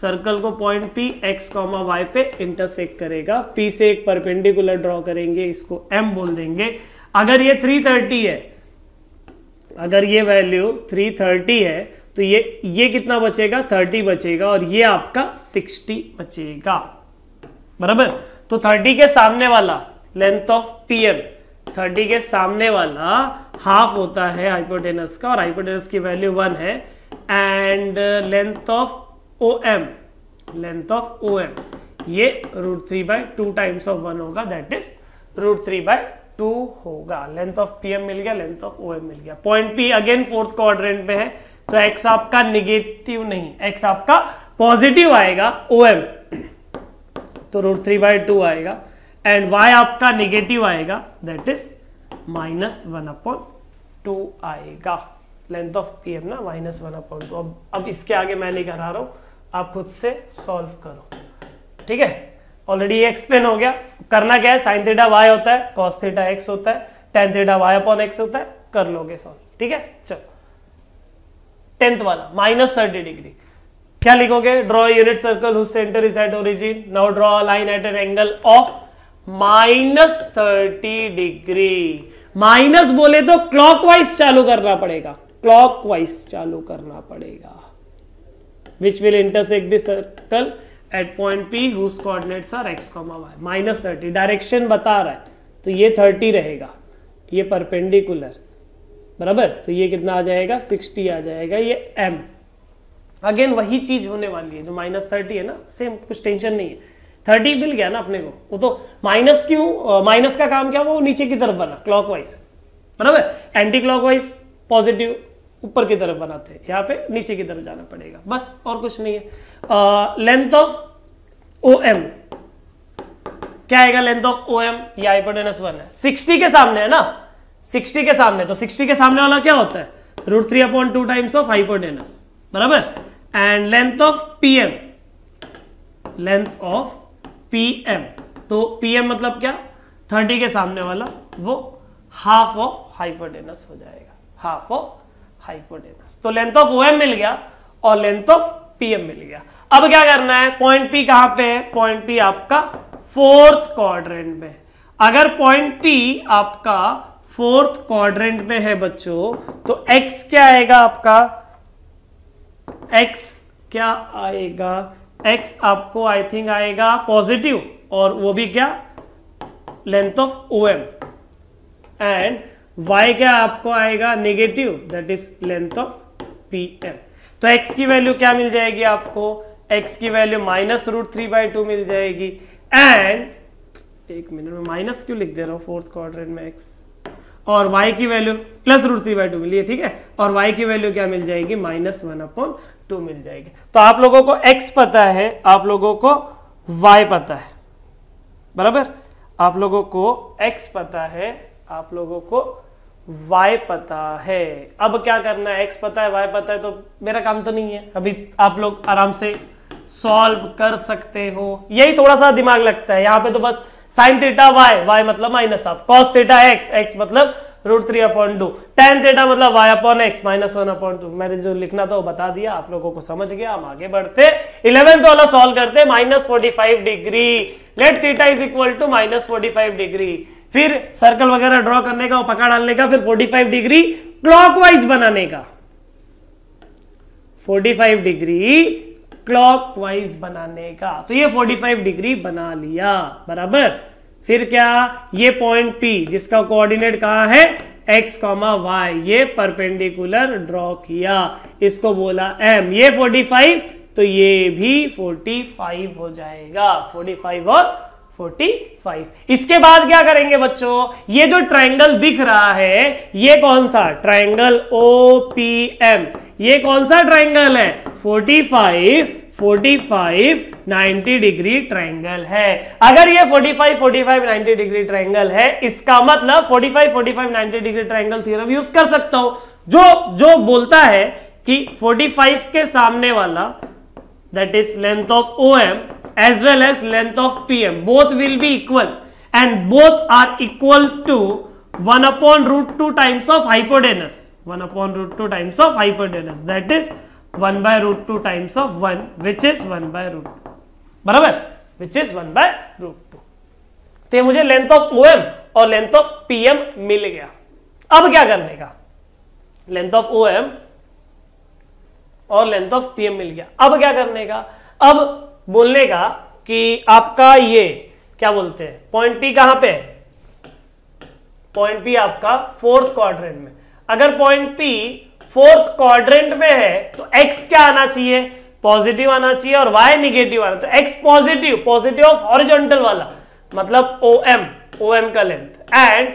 सर्कल को point P x comma Y पे इंटरसेक्ट करेगा पी से एक परपेंडिकुलर ड्रॉ करेंगे इसको एम बोल देंगे अगर ये थ्री थर्टी है अगर ये वैल्यू थ्री थर्टी है तो ये ये कितना बचेगा थर्टी बचेगा और ये आपका सिक्सटी बचेगा बराबर तो थर्टी के सामने वाला लेंथ ऑफ पीएम 30 के सामने वाला हाफ होता है हाइपोटेनस का और हाइपोटेनस की वैल्यू वन है and length of O M length of O M ये root three by two times of one होगा that is root three by two होगा लेंथ ऑफ पीएम मिल गया लेंथ ऑफ ओ मिल गया point P again fourth quadrant पे है तो एक्स आपका निगेटिव नहीं एक्स आपका पॉजिटिव आएगा ओ तो रूट थ्री बाय टू आएगा एंड y आपका नेगेटिव आएगा that is minus one upon two आएगा लेंथ ऑफ पी ना माइनस वन अपॉन टू अब अब इसके आगे मैं नहीं करा रहा हूं आप खुद से सॉल्व करो ठीक है ऑलरेडी एक्सप्लेन हो गया करना क्या है साइन थीटा वाई होता है कॉस थीटा एक्स होता है tan theta y upon x होता है कर लोगे सॉल्व ठीक है चलो टेंथ वाला माइनस थर्टी डिग्री क्या लिखोगे draw unit circle who centre is at origin now draw line at an angle of minus thirty degree minus बोले तो क्लॉकवाइज चालू करना पड़ेगा क्लॉकवाइज चालू करना पड़ेगा which will intersect this circle at point P coordinates are x comma y minus thirty direction बता रहा है तो ये थर्टी रहेगा ये परपेंडिकुलर बराबर तो ये कितना आ जाएगा सिक्सटी आ जाएगा ये एम अगेन वही चीज होने वाली है जो माइनस थर्टी है ना सेम कुछ टेंशन नहीं है थर्टी मिल गया ना अपने को वो तो माइनस क्यों माइनस का काम क्या वो नीचे की तरफ बना क्लॉकवाइज बराबर एंटी क्लॉकवाइज पॉजिटिव ऊपर की तरफ बनाते हैं यहाँ पे नीचे की तरफ जाना पड़ेगा बस और कुछ नहीं है लेंथ ऑफ ओ एम क्या आएगा लेंथ ऑफ ओ एम ये हाइपोटेनस वन है सिक्सटी के सामने है ना सिक्सटी के सामने तो सिक्सटी के सामने वाला क्या होता है root three upon two times of hypotenuse बराबर and length of PM length of PM तो पीएम मतलब क्या थर्टी के सामने वाला वो हाफ ऑफ हाइपोटेनस हो जाएगा हाफ ऑफ हाइपोटेनस तो लेंथ ऑफ ओएम मिल गया और लेंथ ऑफ पीएम मिल गया अब क्या करना है पॉइंट पी कहां पे है पॉइंट पी आपका फोर्थ क्वाड्रेंट में अगर पॉइंट पी आपका फोर्थ क्वाड्रेंट में है बच्चों तो एक्स क्या आएगा आपका एक्स क्या आएगा एक्स आपको आई थिंक आएगा पॉजिटिव और वो भी क्या length of O M and y क्या आपको आएगा negative that is length of P M तो एक्स की वैल्यू क्या मिल जाएगी आपको एक्स की value minus root three by two मिल जाएगी एंड एक मिनट में माइनस क्यों लिख दे रहा हूं फोर्थ क्वाड्रेंट में x और y की value plus root three by two मिली ठीक है और y की वैल्यू क्या मिल जाएगी माइनस वन अपॉन टू मिल जाएगी तो आप लोगों को एक्स पता है आप लोगों को वाई पता है बराबर आप लोगों को एक्स पता है आप लोगों को वाई पता है अब क्या करना है एक्स पता है वाई पता है तो मेरा काम तो नहीं है अभी आप लोग आराम से सॉल्व कर सकते हो यही थोड़ा सा दिमाग लगता है यहां पे तो बस साइन थीटा वाई वाई मतलब minus of cos theta x x मतलब root three upon two tan theta मतलब y upon x minus one upon two मैंने जो लिखना था वो बता दिया आप लोगों को समझ गया हम आगे बढ़ते इलेवेंथ वाला सॉल्व करते minus forty five degree let theta is equal to minus forty five degree फिर सर्कल वगैरह ड्रॉ करने का पकड़ डालने का फिर फोर्टी फाइव डिग्री क्लॉकवाइज बनाने का फोर्टी फाइव डिग्री क्लॉकवाइज बनाने का तो ये फोर्टी फाइव डिग्री बना लिया बराबर फिर क्या ये पॉइंट पी जिसका कोऑर्डिनेट कहां है एक्स कॉमा वाई ये परपेंडिकुलर ड्रॉ किया इसको बोला एम ये 45 तो ये भी 45 हो जाएगा 45 और 45 इसके बाद क्या करेंगे बच्चों ये जो ट्रायंगल दिख रहा है ये कौन सा ट्रायंगल ओ पी एम ये कौन सा ट्रायंगल है 45 45 90 डिग्री ट्रायंगल है अगर ये 45 45 90 डिग्री ट्रायंगल है इसका मतलब 45 45 90 डिग्री ट्रायंगल थ्योरम यूज कर सकता हूं जो जो बोलता है कि 45 के सामने वाला that is length of O M as well as length of P M both will be equal and both are equal to one upon root two times of hypotenuse one upon root two times of hypotenuse that is one by root two times of one which is one by root two बराबर which is one by root two तो मुझे length of O M और length of P M मिल गया अब क्या करने का लेंथ ऑफ ओ एम और लेंथ ऑफ पी एम मिल गया अब क्या करने का अब बोलने का कि आपका ये क्या बोलते हैं पॉइंट पी कहां पे है पॉइंट पी आपका फोर्थ क्वाड्रेंट में अगर पॉइंट पी फोर्थ क्वाड्रेंट में है तो एक्स क्या आना चाहिए पॉजिटिव आना चाहिए और वाई निगेटिव आना तो x positive positive of horizontal वाला मतलब ओ एम ओ एम का लेंथ एंड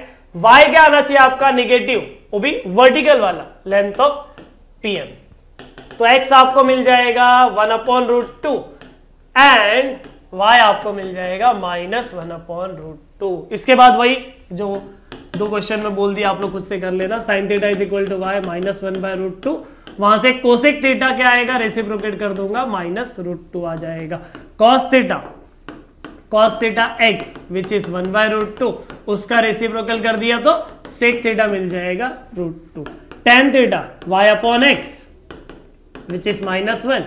वाई क्या आना चाहिए आपका निगेटिव वो भी वर्टिकल वाला लेंथ ऑफ पी एम तो एक्स आपको मिल जाएगा one upon root two and y आपको मिल जाएगा minus one upon root two इसके बाद वही जो दो क्वेश्चन में बोल दिया आप लोग खुद से कर लेना sine theta is equal to y minus one by root two वहां से कोसेक थीटा क्या आएगा रेसिप्रोकेट कर दूंगा माइनस रूट टू आ जाएगा cos theta cos theta x which is one by root two उसका रेसिप्रोकल कर दिया तो सेक थीटा मिल जाएगा root two tan theta y upon x which is minus one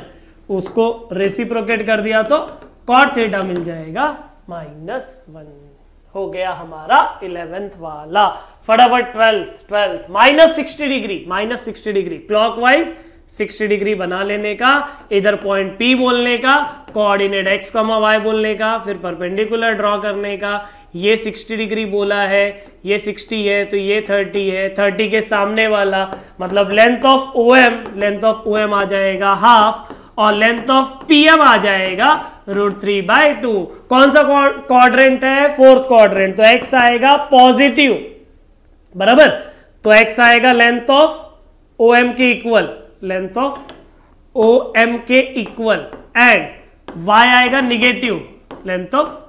उसको रेसिप्रोकेट कर दिया तो कॉट थीटा मिल जाएगा माइनस वन हो गया हमारा इलेवेंथ वाला फटाफट twelfth twelfth minus sixty degree minus sixty degree clockwise sixty degree बना लेने का इधर पॉइंट पी बोलने का कोऑर्डिनेट एक्स कॉमा वाई बोलने का फिर परपेंडिकुलर ड्रॉ करने का ये 60 डिग्री बोला है ये 60 है तो ये 30 है 30 के सामने वाला मतलब length of O M length of O M आ जाएगा हाफ और लेंथ ऑफ पीएम आ जाएगा रूट थ्री बाय टू कौन सा क्वाड्रेंट है फोर्थ क्वाड्रेंट तो एक्स आएगा पॉजिटिव बराबर तो एक्स आएगा लेंथ ऑफ ओ एम के equal length of O M के इक्वल एंड वाई आएगा निगेटिव लेंथ ऑफ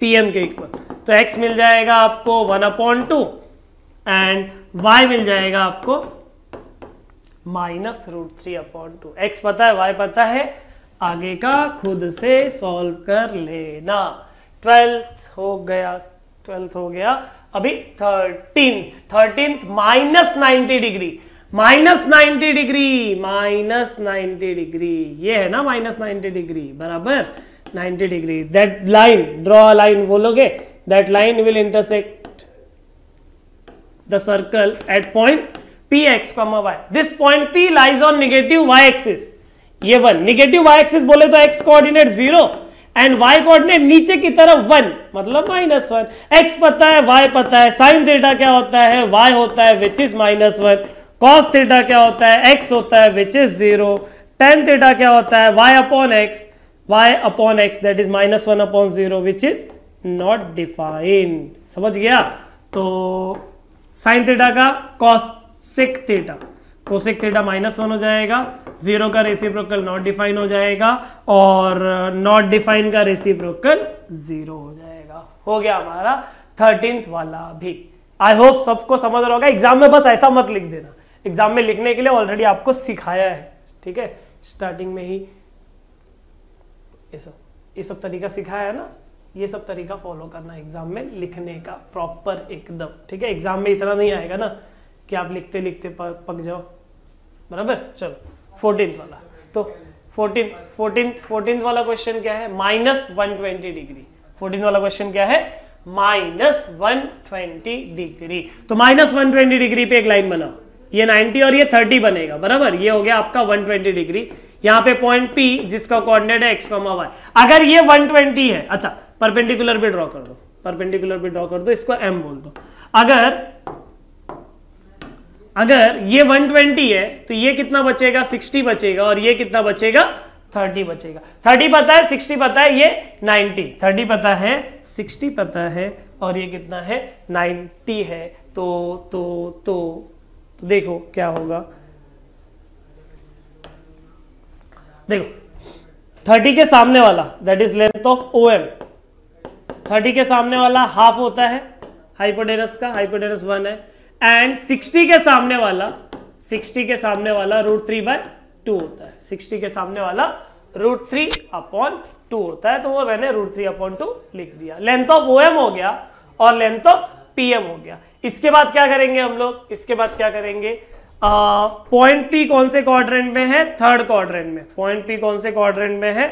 पीएम के इक्वल तो एक्स मिल जाएगा आपको one upon two and y मिल जाएगा आपको minus root three upon two x पता है वाई पता है आगे का खुद से सॉल्व कर लेना ट्वेल्थ हो गया ट्वेल्थ हो गया अभी thirteenth thirteenth minus ninety degree minus ninety degree minus ninety degree ये है ना माइनस नाइन्टी डिग्री बराबर ninety degree that line draw line बोलोगे that line will intersect the circle at point P x comma y this point P lies on negative y axis ये one negative y axis बोले तो x coordinate zero and y coordinate नीचे की तरफ one मतलब minus one x पता है Y पता है साइन थीटा क्या होता है वाई होता है which is minus one cos theta क्या होता है एक्स होता है which is zero tan theta क्या होता है Y upon x y upon x that is minus one upon zero which is not defined समझ गया तो साइन थीटा का cos sec theta cosec theta minus one हो जाएगा जीरो का रेसिप्रोकल नॉट डिफाइन हो जाएगा और नॉट uh, डिफाइन का रेसिप्रोकल जीरो हो जाएगा हो गया हमारा थर्टींथ वाला भी आई होप सबको समझ रहा होगा एग्जाम में बस ऐसा मत लिख देना एग्जाम में लिखने के लिए ऑलरेडी आपको सिखाया है ठीक है स्टार्टिंग में ही ये सब ये सब तरीका सिखाया है ना ये सब तरीका फॉलो करना एग्जाम में लिखने का प्रॉपर एकदम ठीक है एग्जाम में इतना नहीं आएगा ना कि आप लिखते लिखते पक जाओ बराबर चलो फोर्टीन वाला तो फोर्टीन फोर्टीन फोर्टीन वाला क्वेश्चन क्या है minus one twenty degree fourteen वाला क्वेश्चन क्या है माइनस वन ट्वेंटी डिग्री तो माइनस वन ट्वेंटी डिग्री पे एक लाइन बनाओ ये नाइनटी और ये थर्टी बनेगा बराबर ये हो गया आपका वन ट्वेंटी डिग्री यहां पे पॉइंट पी जिसका कोऑर्डिनेट है एक्स कॉमा वाई अगर ये वन ट्वेंटी है अच्छा परपेंडिकुलर भी ड्रॉ कर दो परपेंडिकुलर भी ड्रॉ कर दो इसको एम बोल दो अगर अगर ये 120 है तो ये कितना बचेगा 60 बचेगा और ये कितना बचेगा 30 बचेगा 30 पता है 60 पता है ये 90 30 पता है 60 पता है और ये कितना है 90 है तो तो तो तो देखो क्या होगा देखो 30 के सामने वाला that is length of O M thirty के सामने वाला हाफ होता है हाइपोडेनस का हाइपोडेनस वन है एंड 60 के सामने वाला 60 के सामने वाला रूट थ्री बाय टू होता है 60 के सामने वाला रूट थ्री अपॉन टू होता है तो वो मैंने रूट थ्री अपॉन टू लिख दिया लेंथ ऑफ ओ हो गया और लेंथ ऑफ पीएम हो गया इसके बाद क्या करेंगे हम लोग इसके बाद क्या करेंगे पॉइंट पी कौन से क्वाड्रेंट में है थर्ड क्वाड्रेंट में पॉइंट पी कौन से क्वाड्रेंट में है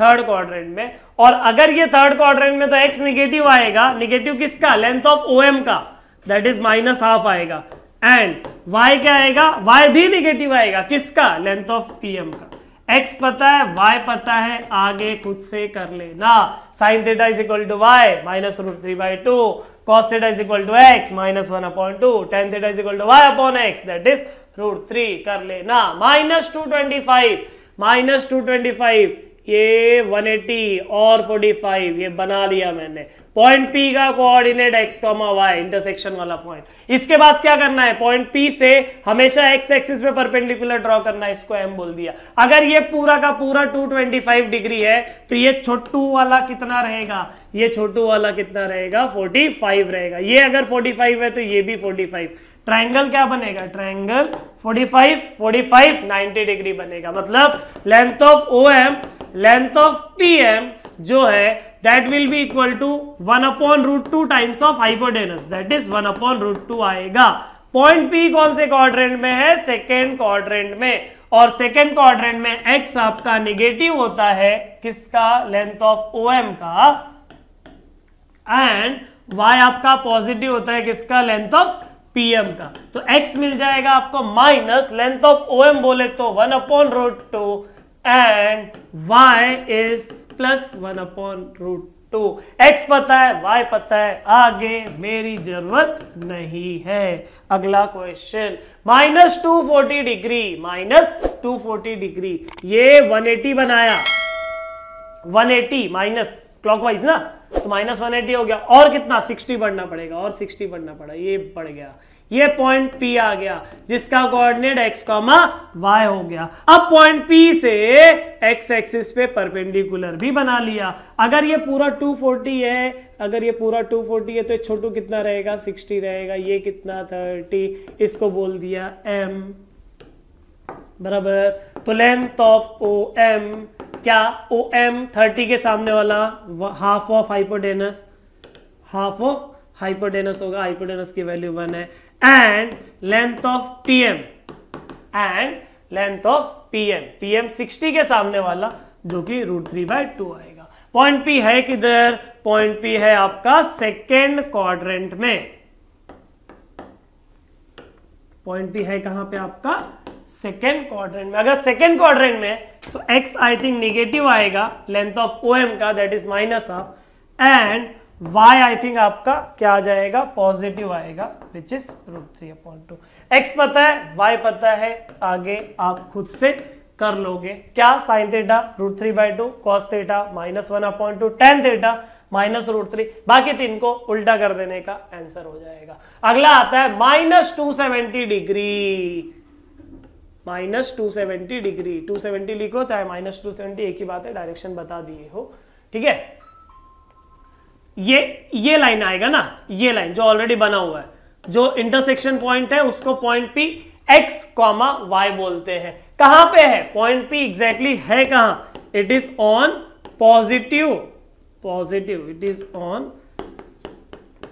थर्ड क्वाड्रेंट में और अगर ये थर्ड क्वाड्रेंट में तो एक्स निगेटिव आएगा निगेटिव किसका लेंथ ऑफ ओ का दैट इज माइनस हाफ आएगा एंड y क्या आएगा y भी निगेटिव आएगा किसका लेंथ ऑफ pm का x पता है y पता है आगे खुद से कर लेना sine theta is equal to y minus root three by two cos theta is equal to x minus one upon two tan theta is equal to y upon x that is root three कर लेना minus two twenty five minus two twenty five ये 180 और 45 ये बना लिया मैंने point P का coordinate x comma y intersection वाला पॉइंट इसके बाद क्या करना है पॉइंट पी से हमेशा एक्स एक्सिस पे परपेंडिकुलर ड्रॉ करना है इसको एम बोल दिया अगर ये पूरा का पूरा 225 डिग्री है तो ये छोटू वाला कितना रहेगा ये छोटू वाला कितना रहेगा 45 रहेगा ये अगर 45 है तो ये भी 45 ट्राइंगल क्या बनेगा ट्राइंगल 45 45 90 डिग्री बनेगा मतलब length of O M length of PM जो है that will be equal to one upon root two times of hypotenuse that is one upon root two आएगा पॉइंट पी कौन से क्वाड्रेंट में है सेकेंड क्वाड्रेंट में और सेकेंड क्वाड्रेंट में एक्स आपका निगेटिव होता है किसका लेंथ ऑफ ओ एम का एंड वाई आपका पॉजिटिव होता है किसका लेंथ ऑफ पीएम का तो एक्स मिल जाएगा आपको माइनस लेंथ ऑफ ओएम बोले तो one upon root two and y is plus one upon root two x पता है y पता है आगे मेरी जरूरत नहीं है अगला question minus two forty degree minus two forty degree ये वन एटी बनाया वन एटी माइनस क्लॉकवाइज ना तो माइनस वन एटी हो गया और कितना सिक्सटी बढ़ना पड़ेगा और सिक्सटी बढ़ना पड़ा ये बढ़ गया ये पॉइंट पी आ गया जिसका कोऑर्डिनेट x कॉमा वाई हो गया अब पॉइंट पी से एक्स एक्सिस पे परपेंडिकुलर भी बना लिया अगर ये पूरा 240 है अगर ये पूरा 240 है तो छोटू कितना रहेगा 60 रहेगा ये कितना 30 इसको बोल दिया m बराबर तो लेंथ ऑफ ओ एम क्या ओ एम थर्टी के सामने वाला half of hypotenuse half of hypotenuse होगा हाइपोडेनस की वैल्यू वन है and length of pm and length of pm pm 60 के सामने वाला जो कि रूट थ्री बाय टू आएगा पॉइंट पी है किधर पॉइंट पी है आपका सेकेंड क्वाड्रेंट में पॉइंट पी है कहां पे आपका सेकेंड क्वाड्रेंट में अगर सेकेंड क्वाड्रेंट में तो x आई थिंक निगेटिव आएगा लेंथ ऑफ ओ एम का that is minus half and y I think आपका क्या आ जाएगा पॉजिटिव आएगा which is root three upon two x पता है y पता है आगे आप खुद से कर लोगे क्या sine theta root three by two cos theta minus one upon two tan theta minus root three बाकी तीन को उल्टा कर देने का आंसर हो जाएगा अगला आता है minus two seventy degree minus two seventy degree two seventy लिखो चाहे माइनस टू सेवेंटी एक ही बात है डायरेक्शन बता दिए हो ठीक है ये ये लाइन आएगा ना ये लाइन जो ऑलरेडी बना हुआ है जो इंटरसेक्शन पॉइंट है उसको point P x comma y बोलते हैं कहां पे है पॉइंट पी एग्जैक्टली है कहां it is on positive positive it is on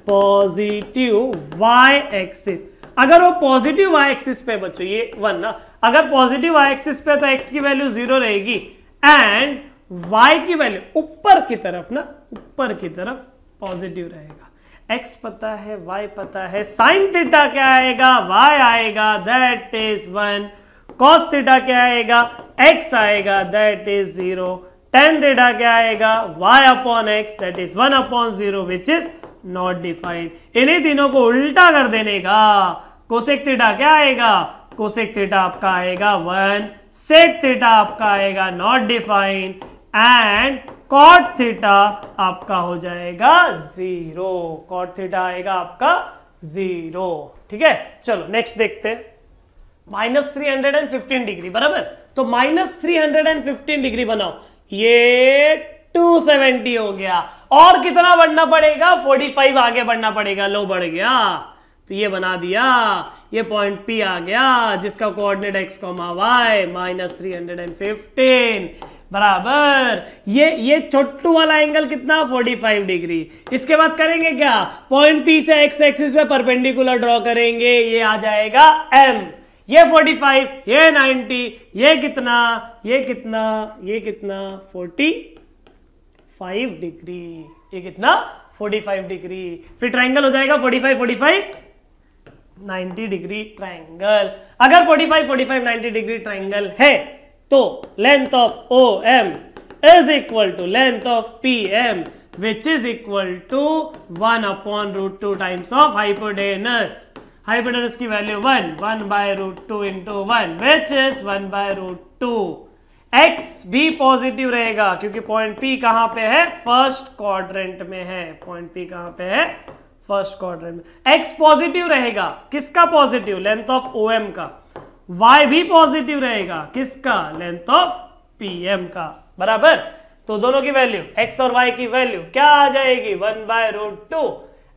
positive y axis अगर वो पॉजिटिव वाई एक्सिस पे बच्चों ये वन ना अगर पॉजिटिव वाई एक्सिस पे तो एक्स की वैल्यू जीरो रहेगी एंड वाई की वैल्यू ऊपर की तरफ ना ऊपर की तरफ पॉजिटिव रहेगा x पता है y पता है साइन थीटा क्या आएगा y आएगा that is one cos theta क्या आएगा x आएगा that is zero tan theta क्या आएगा y upon x that is one upon zero which is not defined इन्हीं तीनों को उल्टा कर देने का कोसेक थीटा क्या आएगा कोसेक थीटा आपका आएगा वन सेक थीटा आपका आएगा not defined and cot theta आपका हो जाएगा जीरो कॉट थीटा आएगा आपका जीरो ठीक है चलो नेक्स्ट देखते minus three hundred and fifteen degree बराबर तो minus three hundred and fifteen degree बनाओ ये टू सेवेंटी हो गया और कितना बढ़ना पड़ेगा फोर्टी फाइव आगे बढ़ना पड़ेगा लो बढ़ गया तो ये बना दिया ये पॉइंट पी आ गया जिसका coordinate x comma y minus three hundred and fifteen बराबर ये ये छोटू वाला एंगल कितना 45 डिग्री इसके बाद करेंगे क्या पॉइंट पी से एक्स एक्सिस पे परपेंडिकुलर ड्रॉ करेंगे ये आ जाएगा एम ये 45 ये 90 ये कितना ये कितना ये कितना 45 डिग्री ये कितना 45 डिग्री फिर ट्राइंगल हो जाएगा 45 45 90 डिग्री ट्राइंगल अगर 45 45 90 डिग्री ट्राइंगल है तो length of O M is equal to length of P M which is equal to one upon root two times of hypotenuse hypotenuse की value one one by root two into one which is one by root two x भी positive रहेगा क्योंकि point P कहां पे है first quadrant में है point P कहां पे है फर्स्ट क्वाड्रेंट में एक्स पॉजिटिव रहेगा किसका positive length of O M का y भी पॉजिटिव रहेगा किसका लेंथ ऑफ pm का बराबर तो दोनों की वैल्यू x और y की वैल्यू क्या आ जाएगी one by root two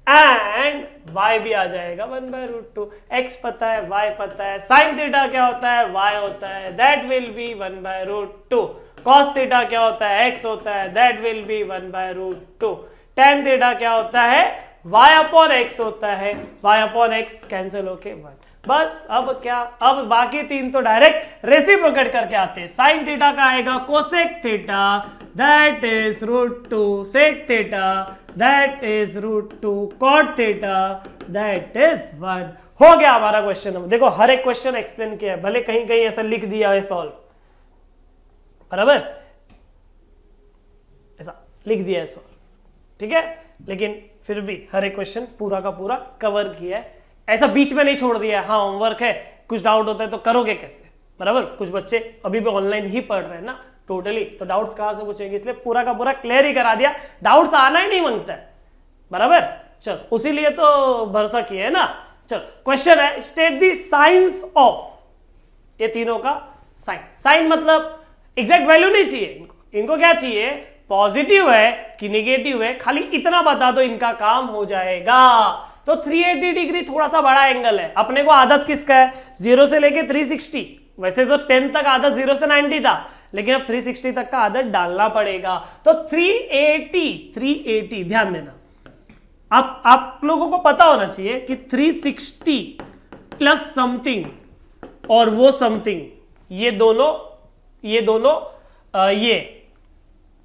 and y भी आ जाएगा one by root two x पता है y पता है साइन थीटा क्या होता है y होता है that will be one by root two cos theta क्या होता है x होता है that will be one by root two tan theta क्या होता है y अपॉन x होता है y अपॉन x कैंसिल होके वन बस अब क्या अब बाकी तीन तो डायरेक्ट रेसिप्रोकेट करके आते हैं साइन थीटा का आएगा cosec theta that is root two sec theta that is root two cot theta that is one हो गया हमारा क्वेश्चन नंबर देखो हर एक क्वेश्चन एक्सप्लेन किया है भले कहीं कहीं ऐसा लिख दिया है सॉल्व बराबर ऐसा लिख दिया है सॉल्व ठीक है लेकिन फिर भी हर एक क्वेश्चन पूरा का पूरा कवर किया है ऐसा बीच में नहीं छोड़ दिया हाँ होमवर्क है कुछ डाउट होता है तो करोगे कैसे बराबर कुछ बच्चे अभी भी ऑनलाइन ही पढ़ रहे हैं ना टोटली तो डाउट्स कहां से पूछेंगे इसलिए पूरा का पूरा क्लियर ही करा दिया डाउट्स आना ही नहीं मांगता बराबर चल उसी लिए तो भरोसा किया है ना चल क्वेश्चन है स्टेट दी साइंस ऑफ ये तीनों का साइन साइन मतलब एग्जैक्ट वैल्यू नहीं चाहिए इनको इनको क्या चाहिए पॉजिटिव है कि निगेटिव है खाली इतना बता दो इनका काम हो जाएगा तो 380 डिग्री थोड़ा सा बड़ा एंगल है अपने को आदत किसका है जीरो से लेके 360 वैसे तो 10 तक आदत जीरो से 90 था लेकिन अब 360 तक का आदत डालना पड़ेगा तो 380 380 ध्यान देना आप आप लोगों को पता होना चाहिए कि 360 प्लस समथिंग और वो समथिंग ये दोनों ये दोनों ये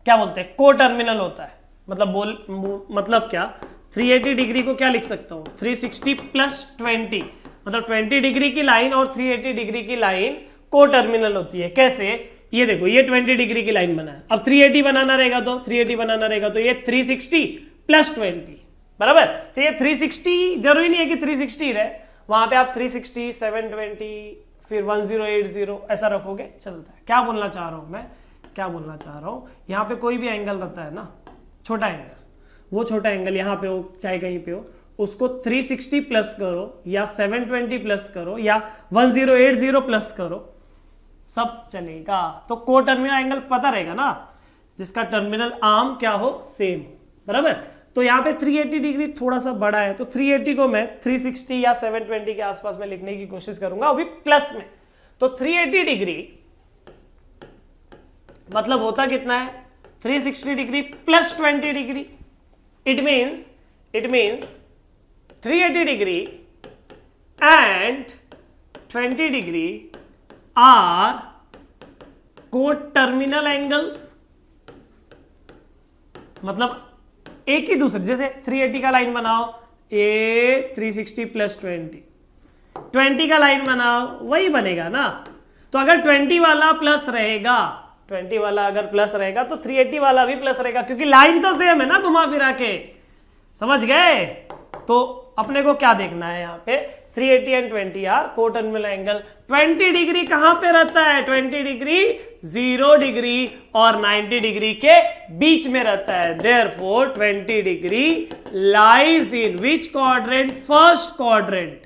क्या बोलते हैं को टर्मिनल होता है मतलब बोल मतलब क्या 380 डिग्री को क्या लिख सकता हूँ 360 प्लस 20 मतलब 20 डिग्री की लाइन और 380 डिग्री की लाइन को टर्मिनल होती है कैसे ये देखो ये 20 डिग्री की लाइन बना है अब 380 बनाना रहेगा तो 380 बनाना रहेगा तो ये 360 प्लस 20 बराबर तो ये 360 जरूरी नहीं है कि 360 सिक्सटी रहे वहां पर आप सेवन ट्वेंटी फिर जीरो ऐसा रखोगे चलता है क्या बोलना चाह रहा हूं मैं क्या बोलना चाह रहा हूं यहां पे कोई भी एंगल रहता है ना छोटा एंगल वो छोटा एंगल यहाँ पे हो चाहे कहीं पे हो उसको 360 प्लस करो या 720 प्लस करो या 1080 प्लस करो सब चलेगा तो को टर्मिनल एंगल पता रहेगा ना जिसका टर्मिनल आर्म क्या हो सेम बराबर तो यहाँ पे 380 डिग्री थोड़ा सा बड़ा है तो 380 को मैं 360 या 720 के आसपास में लिखने की कोशिश करूंगा अभी प्लस में तो 380 डिग्री मतलब होता कितना है 360 degree plus 20 degree it means it means 380 degree and 20 degree are coterminal angles मतलब एक ही दूसरे जैसे 380 का लाइन बनाओ ए 360 प्लस 20 20 का लाइन बनाओ वही बनेगा ना तो अगर 20 वाला प्लस रहेगा ट्वेंटी वाला अगर प्लस रहेगा तो थ्री एट्टी वाला भी प्लस रहेगा क्योंकि लाइन तो सेम है ना घुमा फिरा के समझ गए तो अपने को क्या देखना है यहाँ पे 380 and twenty are coterminal angle 20 degree कहां पे रहता है 20 डिग्री 0 डिग्री और 90 डिग्री के बीच में रहता है therefore twenty degree lies in which quadrant first quadrant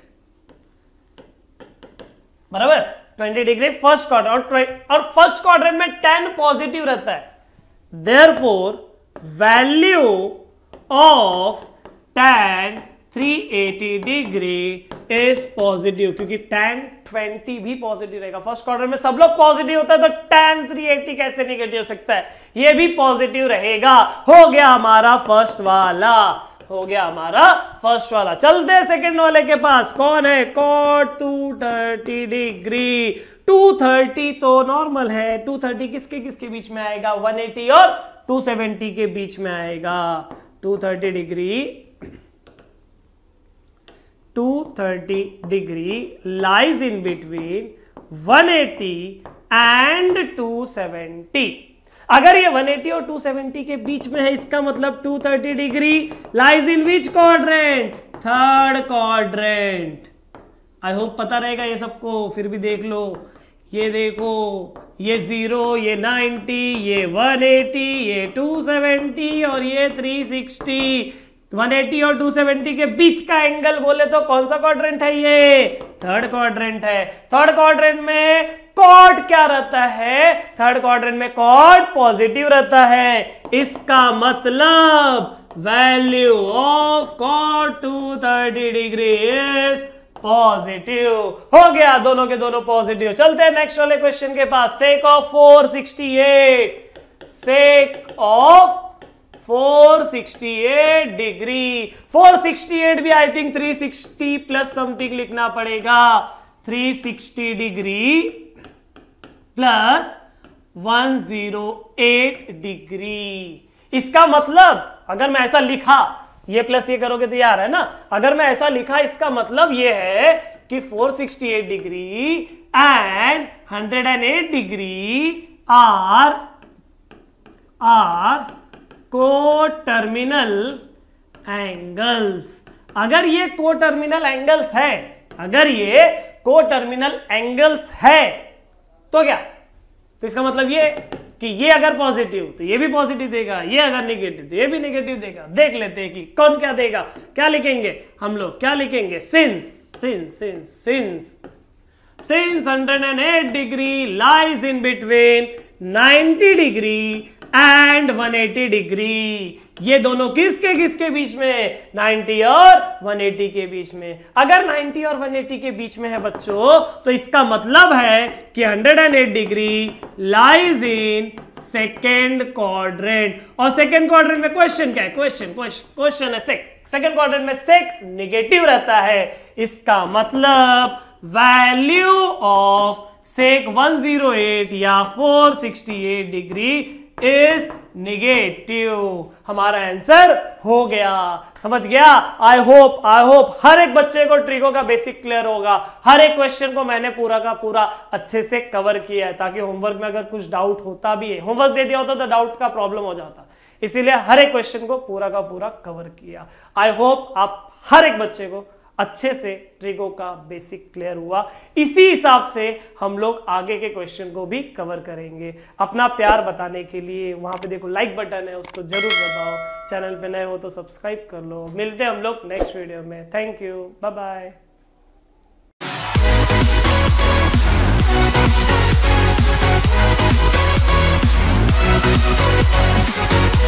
बराबर 20 डिग्री फर्स्ट क्वार्टर और और फर्स्ट क्वार्टर में टेन पॉजिटिव रहता है therefore value of tan 380 degree is positive क्योंकि टेन 20 भी पॉजिटिव रहेगा फर्स्ट क्वार्टर में सब लोग पॉजिटिव होता है तो टेन 380 कैसे निगेटिव हो सकता है ये भी पॉजिटिव रहेगा हो गया हमारा फर्स्ट वाला हो गया हमारा फर्स्ट वाला चलते सेकंड वाले के पास कौन है cot two thirty degree two thirty तो नॉर्मल है थर्टी किसके किसके बीच में आएगा वन एटी और टू सेवेंटी के बीच में आएगा two thirty degree two thirty degree lies in between one eighty and two seventy अगर ये 180 और 270 के बीच में है इसका मतलब 230 degree lies in which quadrant third quadrant I hope पता रहेगा ये सबको फिर भी देख लो ये देखो ये जीरो ये 90 ये 180 ये 270 और ये 360 180 और 270 के बीच का एंगल बोले तो कौन सा क्वाड्रेंट है ये थर्ड क्वाड्रेंट है थर्ड क्वाड्रेंट में कॉर्ड क्या रहता है थर्ड क्वाड्रेंट में कॉर्ड पॉजिटिव रहता है इसका मतलब value of cot two thirty degree is positive हो गया दोनों के दोनों पॉजिटिव चलते हैं नेक्स्ट वाले क्वेश्चन के पास sec of 468 sec of 468 degree 468 भी आई थिंक 360 प्लस समथिंग लिखना पड़ेगा 360 डिग्री प्लस 108 डिग्री इसका मतलब अगर मैं ऐसा लिखा ये प्लस ये करोगे तो रहा है ना अगर मैं ऐसा लिखा इसका मतलब ये है कि 468 degree and 108 degree are are coterminal angles अगर ये को टर्मिनल एंगल्स है अगर ये को टर्मिनल एंगल्स है तो क्या तो इसका मतलब ये कि ये अगर पॉजिटिव तो ये भी पॉजिटिव देगा ये अगर निगेटिव तो ये भी निगेटिव देगा देख लेते हैं कि कौन क्या देगा क्या लिखेंगे हम लोग क्या लिखेंगे since since since since since hundred and eight degree lies in between 90 degree and 180 degree ये दोनों किसके किसके बीच में 90 और 180 के बीच में अगर 90 और 180 के बीच में है बच्चों तो इसका मतलब है कि 108 degree lies in second quadrant और सेकेंड क्वाड्रेंट में क्वेश्चन क्या है क्वेश्चन क्वेश्चन है सेक सेकेंड क्वाड्रेंट में सेक निगेटिव रहता है इसका मतलब वैल्यू ऑफ सेक 108 या 468 डिग्री इज निगेटिव हमारा आंसर हो गया समझ गया आई होप आई होप हर एक बच्चे को ट्रिको का बेसिक क्लियर होगा हर एक क्वेश्चन को मैंने पूरा का पूरा अच्छे से कवर किया है ताकि होमवर्क में अगर कुछ डाउट होता भी है होमवर्क दे दिया होता तो डाउट का प्रॉब्लम हो जाता इसीलिए हर एक क्वेश्चन को पूरा का पूरा कवर किया आई होप आप हर एक बच्चे को अच्छे से ट्रिगो का बेसिक क्लियर हुआ इसी हिसाब से हम लोग आगे के क्वेश्चन को भी कवर करेंगे अपना प्यार बताने के लिए वहां पे देखो लाइक बटन है उसको जरूर दबाओ चैनल पे नए हो तो सब्सक्राइब कर लो मिलते हैं हम लोग नेक्स्ट वीडियो में थैंक यू बाय बाय